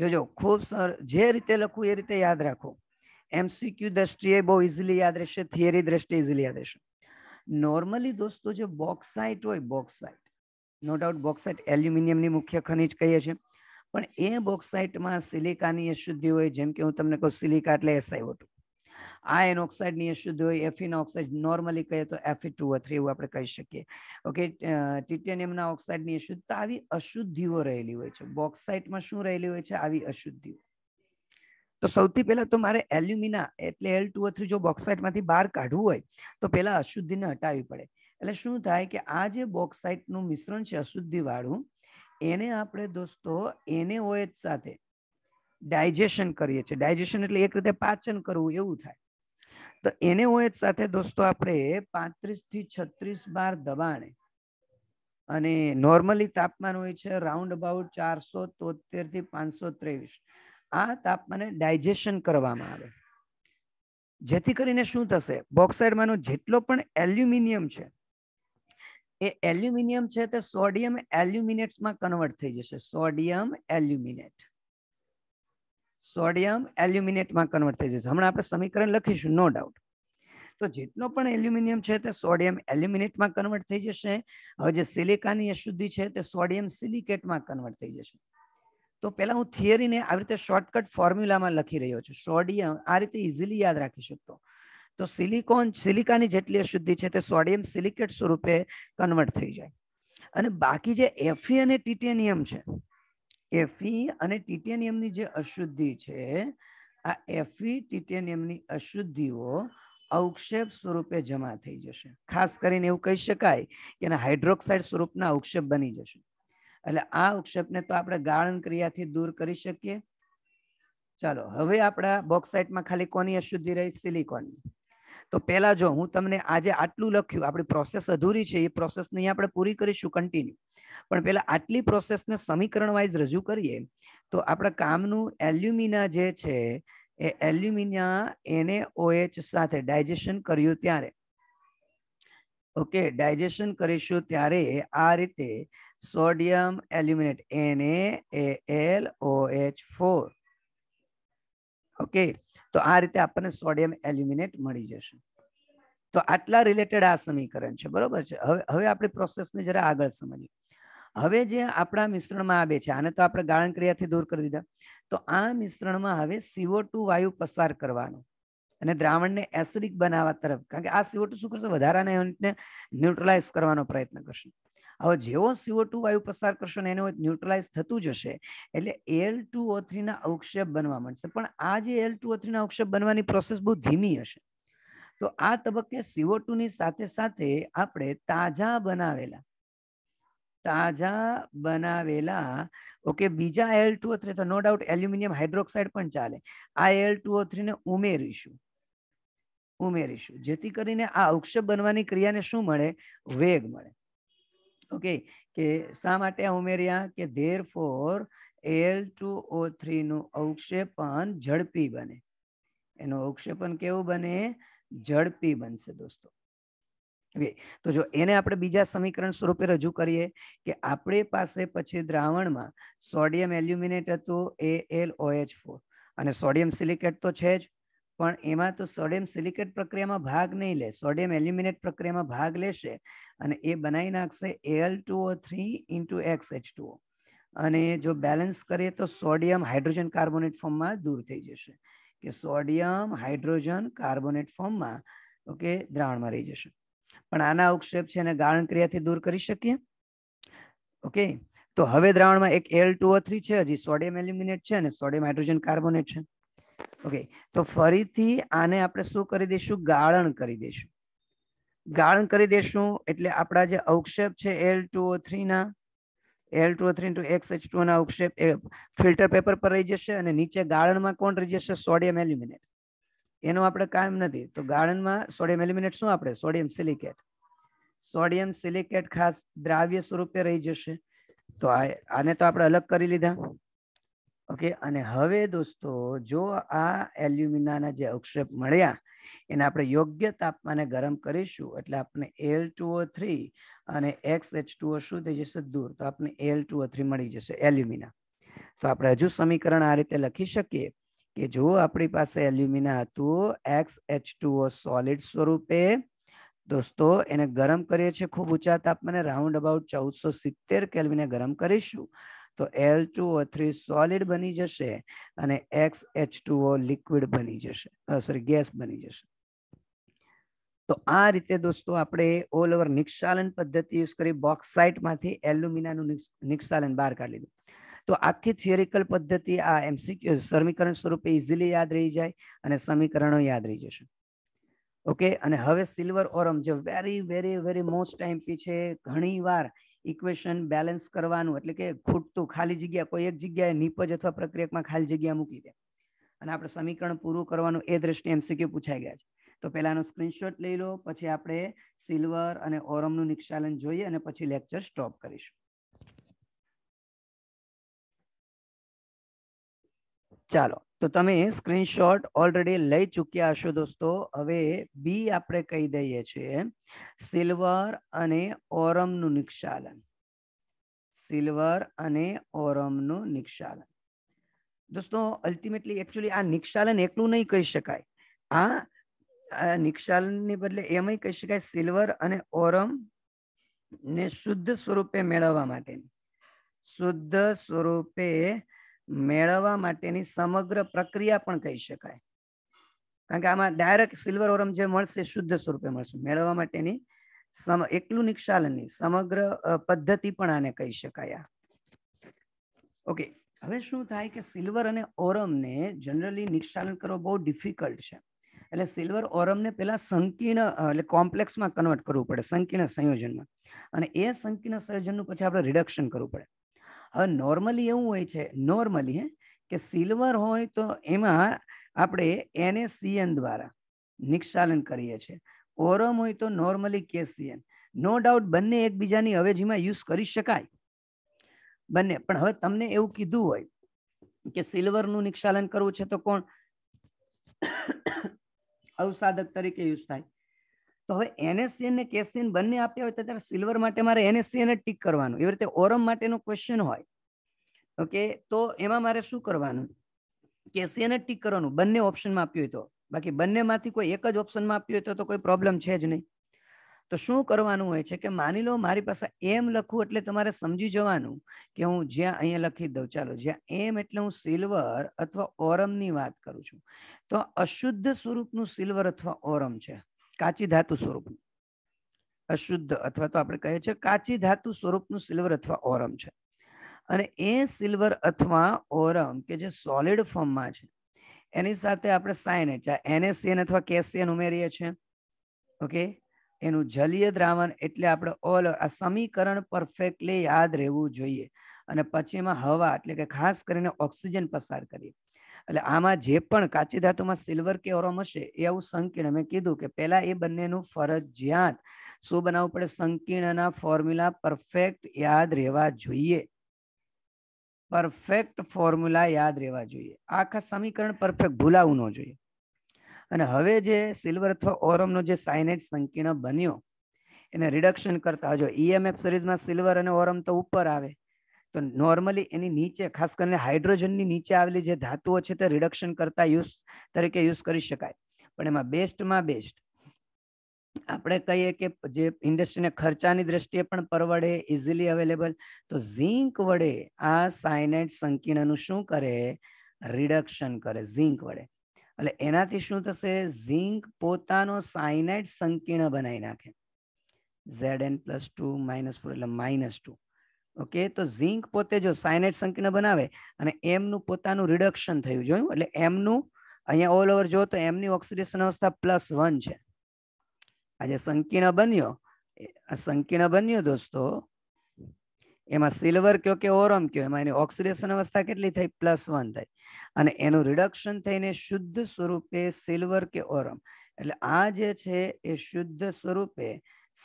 જોજો ખૂબ સર જે રીતે લખવું એ રીતે યાદ રાખો એમસીક્યુ દ્રષ્ટિએ બહુ ઇઝીલી યાદ રહેશે થિયરી દ્રષ્ટિએ ઇઝીલી યાદ રહેશે નોર્મલી દોસ્તો જે બોક્સાઇટ હોય બોક્સાઇટ નો ડાઉટ બોક્સાઇટ એલ્યુમિનિયમની મુખ્ય ખનિજ કહીએ છીએ પણ એ બોક્સાઇટમાં સિલિકાની અશુદ્ધિ હોય જેમ કે હું તમને કહું સિલિકા એટલે એસઆઈઓ ટુ એન ઓક્સાઇડની અશુદ્ધિ હોય એફિન ઓક્સાઇડ નોર્મલી કહીએ તો એફી ટુ ઓ થ્રી એવું આપણે કહી શકીએ ઓકે ટિટેનિયમના ઓક્સાઇડની અશુદ્ધ આવી અશુદ્ધિઓ રહેલી હોય છે બોક્સાઇટમાં શું રહેલી હોય છે આવી અશુદ્ધિઓ તો સૌથી પહેલા તો મારે એલ્યુમિના એટલે એલ ટુ ઓ થ્રી જો બોક્સાઇટમાંથી બહાર કાઢવું હોય તો પહેલા અશુદ્ધિને હટાવી પડે એટલે શું થાય કે આ જે બોક્સાઇટનું મિશ્રણ છે અશુદ્ધિવાળું એને આપણે દોસ્તો એને ઓએચ સાથે ડાયજેશન કરીએ છીએ ડાયજેશન એટલે એક રીતે પાચન કરવું એવું થાય તો એને ઓએચ સાથે દોસ્તો આપણે પાંત્રીસ થી છત્રીસ બાર દબાણે અને નોર્મલી તાપમાન હોય છે રાઉન્ડ અબાઉટ ચારસો તોતેરથી પાંચસો ત્રેવીસ આ તાપમાને ડાયજેશન કરવામાં આવે જેથી કરીને શું થશે બોક્સાઇડમાંનો જેટલો પણ એલ્યુમિનિયમ છે એ એલ્યુમિનિયમ છે તે સોડિયમ એલ્યુમિનેટમાં કન્વર્ટ થઈ જશે સોડિયમ એલ્યુમિનેટ સોડિયમ એલ્યુમિનેટમાં કન્વર્ટ થઈ જશે હમણાં આપણે સમીકરણ લખીશું નો ડાઉટ તો જેટલો પણ એલ્યુમિનિયમ છે તે સોડિયમ એલ્યુમિનેટમાં કન્વર્ટ થઈ જશે હવે જે સિલિકાની અશુદ્ધિ છે તે સોડિયમ સિલિકેટમાં કન્વર્ટ થઈ જશે તો પહેલા હું થિયરીને આવી રીતે શોર્ટકટ ફોર્મ્યુલામાં લખી રહ્યો છું સોડિયમ આ રીતે ઇઝીલી યાદ રાખી શકતો તો સિલિકોન સિલિકાની જેટલી અશુદ્ધિ છે તે સોડિયમ સિલિકેટ સ્વરૂપે કન્વર્ટ થઈ જાય અને બાકી જે એફી અને ટિટેનિયમ છે એફી અને ટિટેનિયમની જે અશુદ્ધિ છે આ એફી ટિટેનિયમની અશુદ્ધિઓ અવક્ષેપ સ્વરૂપે જમા થઈ જશે ખાસ કરીને એવું કહી શકાય કે એના હાઇડ્રોક્સાઇડ સ્વરૂપના અવક્ષેપ બની જશે એટલે આ અવક્ષેપને તો આપણે ગાળન ક્રિયાથી દૂર કરી શકીએ ચાલો હવે આપણા બોક્સાઇટમાં ખાલી કોની અશુદ્ધિ રહી સિલિકોનની તો પહેલા જો હું તમને આજે આટલું લખ્યું આપણી પ્રોસેસ અધૂરી છે એ પ્રોસેસ નહીં આપણે પૂરી કરીશું કન્ટિન્યુ પણ પહેલા આટલી પ્રોસેસને સમીકરણ વાઇઝ રજૂ કરીએ તો આપણા કામનું એલ્યુમિના જે છે એ એલ્યુમિના એને ઓએચ સાથે ડાયજેશન કર્યું ત્યારે ઓકે ડાયજેશન કરીશું ત્યારે આ રીતે sodium aluminate Na A L O H four okay તો આ રીતે આપણને સોડિયમ એલ્યુમિનેટ મળી જશે તો આટલા રિલેટેડ આ સમીકરણ છે બરોબર છે હવે હવે આપણે પ્રોસેસને જરા આગળ સમજીએ હવે જે આપણા મિશ્રણમાં આવે છે આને તો આપણે ગાળણ ક્રિયાથી દૂર કરી દીધા તો આ મિશ્રણમાં હવે સીઓ વાયુ પસાર કરવાનો અને દ્રાવણને એસિડિક બનાવવા તરફ કારણ કે આ સીઓ શું કરશે વધારાના યુનિટને ન્યુટ્રલાઇઝ કરવાનો પ્રયત્ન કરશે હવે જેવો સીઓ ટુ વાયુ પસાર કરશો ને એનું ન્યુટ્રલાઇઝ થતું જશે એટલે એલ ટુ ઓ થ્રીના અવક્ષેપ બનવા માંડશે પણ આ જે એલ ટુ ઓ થ્રીના અવક્ષેપ બનવાની પ્રોસેસ બહુ ધીમી હશે તો આ તબક્કે સીઓ ટુની સાથે સાથે આપણે તાજા બનાવેલા તાજા બનાવેલા ઓકે બીજા એલ ટુ ઓ થ્રી તો નો ડાઉટ એલ્યુમિનિયમ હાઇડ્રોક્સાઇડ પણ ચાલે આ એલ ટુ ઓ થ્રીને ઉમેરીશું ઉમેરીશું જેથી કરીને આ અવક્ષેપ બનવાની ક્રિયાને શું મળે વેગ મળે ઓકે કે શા માટે ઉમેર્યા કે therefore L two O થ્રીનું અવક્ષેપણ ઝડપી બને એનું અવક્ષેપણ કેવું બને ઝડપી બનશે દોસ્તો ઓકે તો જો એને આપણે બીજા સમીકરણ સ્વરૂપે રજૂ કરીએ કે આપણી પાસે પછી દ્રાવણમાં સોડિયમ એલ્યુમિનેટ હતું A L O H four અને સોડિયમ સિલિકેટ તો છે જ પણ એમાં તો સોડિયમ સિલિકેટ પ્રક્રિયામાં ભાગ નહીં લે સોડિયમ એલ્યુમિનેટ પ્રક્રિયામાં ભાગ લેશે અને એ બનાવી નાખશે L two O three into X H two અને જો બેલેન્સ કરીએ તો સોડિયમ હાઇડ્રોજન કાર્બોનેટ ફોર્મમાં દૂર થઈ જશે કે સોડિયમ હાઇડ્રોજન કાર્બોનેટ ફોર્મમાં ઓકે દ્રાવણમાં રહી જશે પણ આના અવક્ષેપ છે એને ગાળણ ક્રિયાથી દૂર કરી શકીએ ઓકે તો હવે દ્રાવણમાં એક એલ ટુ ઓ થ્રી છે હજી સોડિયમ એલ્યુમિનેટ છે અને સોડિયમ હાઇડ્રોજન કાર્બોનેટ છે ઓકે તો ફરીથી આને આપણે શું કરી દઈશું ગાળણ કરી દઈશું ગાળણ કરી દઈશું એટલે આપણા જે અવક્ષેપ છે એલ ટુ ઓ થ્રીના L two three two X H ટુના અવક્ષેપ એ ફિલ્ટર પેપર પર રહી જશે અને નીચે ગાળણમાં કોણ રહી જશે સોડિયમ એલ્યુમિનેટ એનું આપણે કાયમ નથી તો ગાળણમાં સોડિયમ એલ્યુમિનેટ શું આપણે સોડિયમ સિલિકેટ સોડિયમ સિલિકેટ ખાસ દ્રાવ્ય સ્વરૂપે રહી જશે તો આને તો આપણે અલગ કરી લીધા ઓકે અને હવે દોસ્તો જો આ એલ્યુમિનાના જે અવક્ષેપ મળ્યા એને આપણે યોગ્ય તાપમાને ગરમ કરીશું એટલે આપણે એલ ટુઓ થ્રી અને એક્સ એચ ટુ ઓ શું થઈ જશે દૂર તો આપણે એલ ટુઓ થ્રી મળી જશે એલ્યુમિના તો આપણે હજુ સમીકરણ આ રીતે લખી શકીએ કે જો આપણી પાસે એલ્યુમિના હતું X H two O solid સ્વરૂપે દોસ્તો એને ગરમ કરીએ છીએ ખૂબ ઊંચા તાપમાને રાઉન્ડ અબાઉટ ચૌદસો સિત્તેર કેલ્વિને ગરમ કરીશું તો એલ ટુઓ થ્રી સોલિડ બની જશે અને એક્સ એચ ટુઓ લિક્વિડ બની જશે સોરી ગેસ બની જશે તો આ રીતે દોસ્તો આપણે ઓલ ઓવર નિક્ષાલન પદ્ધતિ યુઝ કરી બોક્સાઇટમાંથી એલ્યુમિનાનું નિક્ષાલન બહાર કાઢી લીધું તો આખી થિયરિકલ પદ્ધતિ આ એમસીક્યુ સમીકરણ સ્વરૂપે ઇઝીલી યાદ રહી જાય અને સમીકરણો યાદ રહી જશે ઓકે અને હવે સિલ્વર ઓરમ જે very very very most time પી છે ઘણી વાર ઇક્વેશન બેલેન્સ કરવાનું એટલે કે ખૂટતું ખાલી જગ્યા કોઈ એક જગ્યાએ નિપજ અથવા પ્રક્રિયકમાં ખાલી જગ્યા મૂકી દે અને આપણે સમીકરણ પૂરું કરવાનું એ દ્રષ્ટિએ એમસીક્યુ પૂછાઈ ગયા છે તો પહેલાનો સ્ક્રીનશોટ લઈ લો પછી આપણે સિલ્વર અને ઓરમનું નિક્ષાલન જોઈએ અને પછી લેક્ચર સ્ટોપ કરીશું ચાલો તો તમે સ્ક્રીનશોટ ઓલરેડી લઈ ચૂક્યા હશો દોસ્તો હવે બી આપણે કહી દઈએ છીએ સિલ્વર અને ઓરમનું નિક્ષાલન સિલ્વર અને ઓરમનું નિક્ષાલન દોસ્તો અલ્ટિમેટલી એકચ્યુઅલી આ નિક્ષાલન એકલું નહીં કહી શકાય આ નિક્ષાલનને બદલે એમય કહી શકાય સિલ્વર અને ઓરમ ને શુદ્ધ સ્વરૂપે મેળવવા માટે શુદ્ધ સ્વરૂપે મેળવવા માટેની સમગ્ર પ્રક્રિયા પણ કહી શકાય કારણ કે આમાં ડાયરેક્ટ સિલ્વર ઓરમ જે મળશે શુદ્ધ સ્વરૂપે મળશે મેળવવા માટેની એકલું નિક્ષાલનની સમગ્ર પદ્ધતિ પણ આને કહી શકાય ઓકે હવે શું થાય કે સિલ્વર અને ઓરમને જનરલી નિક્ષાલન કરવો બહુ ડિફિકલ્ટ છે એટલે સિલ્વર ઓરમને પહેલા સંકીર્ણ એટલે કોમ્પ્લેક્સમાં કન્વર્ટ કરવું પડે સંકીર્ણ સંયોજનમાં અને એ સંકીર્ણ સંયોજનનું પછી આપણે રિડક્શન કરવું પડે હવે નોર્મલી એવું હોય છે નોર્મલી હે કે સિલ્વર હોય તો એમાં આપણે એને સીએન દ્વારા નિક્ષાલન કરીએ છીએ ઓરમ હોય તો નોર્મલી કેસીએન નો ડાઉટ બંને એકબીજાની અવેજીમાં યુઝ કરી શકાય બંને પણ હવે તમને એવું કીધું હોય કે સિલ્વરનું નિક્ષાલન કરવું છે તો કોણ અવસાધક તરીકે યુઝ થાય હવે એનએસસી અને કેસીન બંને આપ્યા હોય તો ત્યારે સિલ્વર માટે મારે એનએસસી અને ટીક કરવાનું એવી રીતે ઓરમ માટેનો ક્વેશ્ચન હોય ઓકે તો એમાં મારે શું કરવાનું કેસી અને ટીક કરવાનું બંને ઓપ્શનમાં આપ્યું હોય તો બાકી બંનેમાંથી કોઈ એક જ ઓપ્શનમાં આપ્યું હોય તો તો કોઈ પ્રોબ્લેમ છે જ નહીં તો શું કરવાનું હોય છે કે માની લો મારી પાસે એમ લખું એટલે તમારે સમજી જવાનું કે હું જ્યાં અહીંયા લખી દઉં ચાલો જ્યાં એમ એટલે હું સિલ્વર અથવા ઓરમની વાત કરું છું તો અશુદ્ધ સ્વરૂપનું સિલ્વર અથવા ઓરમ છે કાચી ધાતુ સ્વરૂપનું અશુદ્ધ અથવા તો આપણે કહીએ છીએ કાચી ધાતુ સ્વરૂપનું સિલ્વર અથવા ઓરમ છે અને એ સિલ્વર અથવા ઓરમ કે જે સોલિડ ફોર્મમાં છે એની સાથે આપણે સાયનેટ એનએસીએન અથવા કેસીએન ઉમેરીએ છીએ ઓકે એનું જલીય દ્રાવણ એટલે આપણે ઓલ આ સમીકરણ પરફેક્ટલી યાદ રહેવું જોઈએ અને પછી એમાં હવા એટલે કે ખાસ કરીને ઓક્સિજન પસાર કરીએ એટલે આમાં જે પણ કાચી ધાતુમાં સિલ્વર કે ઓરમ હશે એ આવું સંકીર્ણ મેં કીધું કે પહેલા એ બંનેનું ફરજિયાત શું બનાવવું પડે સંકીર્ણના ફોર્મ્યુલા પરફેક્ટ યાદ રહેવા જોઈએ પરફેક્ટ ફોર્મ્યુલા યાદ રહેવા જોઈએ આખા સમીકરણ પરફેક્ટ ભૂલાવું ન જોઈએ અને હવે જે સિલ્વર અથવા ઓરમનો જે સાયનાઇડ સંકીર્ણ બન્યો એને રિડક્શન કરતા હજો ઈએમએફ સિરીઝમાં સિલ્વર અને ઓરમ તો ઉપર આવે તો નોર્મલી એની નીચે ખાસ કરીને હાઇડ્રોજનની નીચે આવેલી જે ધાતુઓ છે તે રિડક્શન કરતા યુઝ તરીકે યુઝ કરી શકાય પણ એમાં બેસ્ટમાં બેસ્ટ આપણે કહીએ કે જે ઇન્ડસ્ટ્રીને ખર્ચાની દ્રષ્ટિએ પણ પરવડે ઇઝીલી અવેલેબલ તો ઝીંક વડે આ સાયનાઇડ સંકીર્ણનું શું કરે રિડક્શન કરે ઝીંક વડે એટલે એનાથી શું થશે ઝીંક પોતાનો સાયનાઇડ સંકીર્ણ બનાવી નાખે Z N plus two minus four એટલે માઇનસ ટુ ઓકે તો ઝીંક પોતે જો સાયનેટ સંકીર્ણ બનાવે અને એમનું પોતાનું રિડક્શન થયું જોયું એટલે એમનું અહીંયા ઓલ ઓવર જો તો એમની ઓક્સિડેશન અવસ્થા પ્લસ વન છે આજે સંકીર્ણ બન્યો સંકીર્ણ બન્યો દોસ્તો એમાં સિલ્વર કયો કે ઓરમ કયો એમાં એની ઓક્સિડેશન અવસ્થા કેટલી થઈ પ્લસ વન થઈ અને એનું રિડક્શન થઈને શુદ્ધ સ્વરૂપે સિલ્વર કે ઓરમ એટલે આ જે છે એ શુદ્ધ સ્વરૂપે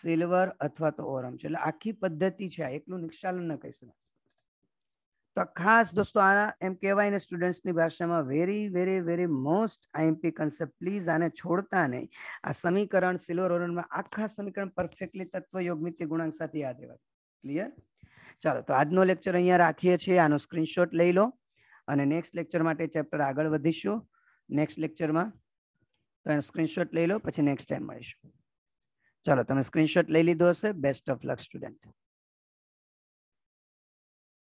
સિલ્વર અથવા તો ઓરમ છે એટલે આખી પદ્ધતિ છે આ એકલું નિક્ષાલન ન કહી શકાય તો ખાસ દોસ્તો આ એમ કહેવાય ને સ્ટુડન્ટ્સની ભાષામાં very very very most IMP concept please આને છોડતા નહીં આ સમીકરણ સિલ્વર ઓરમમાં આખા સમીકરણ પરફેક્ટલી તત્વ યોગમિતિ ગુણાંક સાથે યાદ રહેવા ક્લિયર ચાલો તો આજનો લેક્ચર અહીંયા રાખીએ છીએ આનો સ્ક્રીનશોટ લઈ લો અને નેક્સ્ટ લેક્ચર માટે ચેપ્ટર આગળ વધીશું નેક્સ્ટ લેક્ચરમાં તો સ્ક્રીનશોટ લઈ લો પછી નેક્સ્ટ ટાઈમ મળીશું ચાલો તમે સ્ક્રીનશોટ લઈ લીધો હશે બેસ્ટ ઓફ લક સ્ટુડન્ટ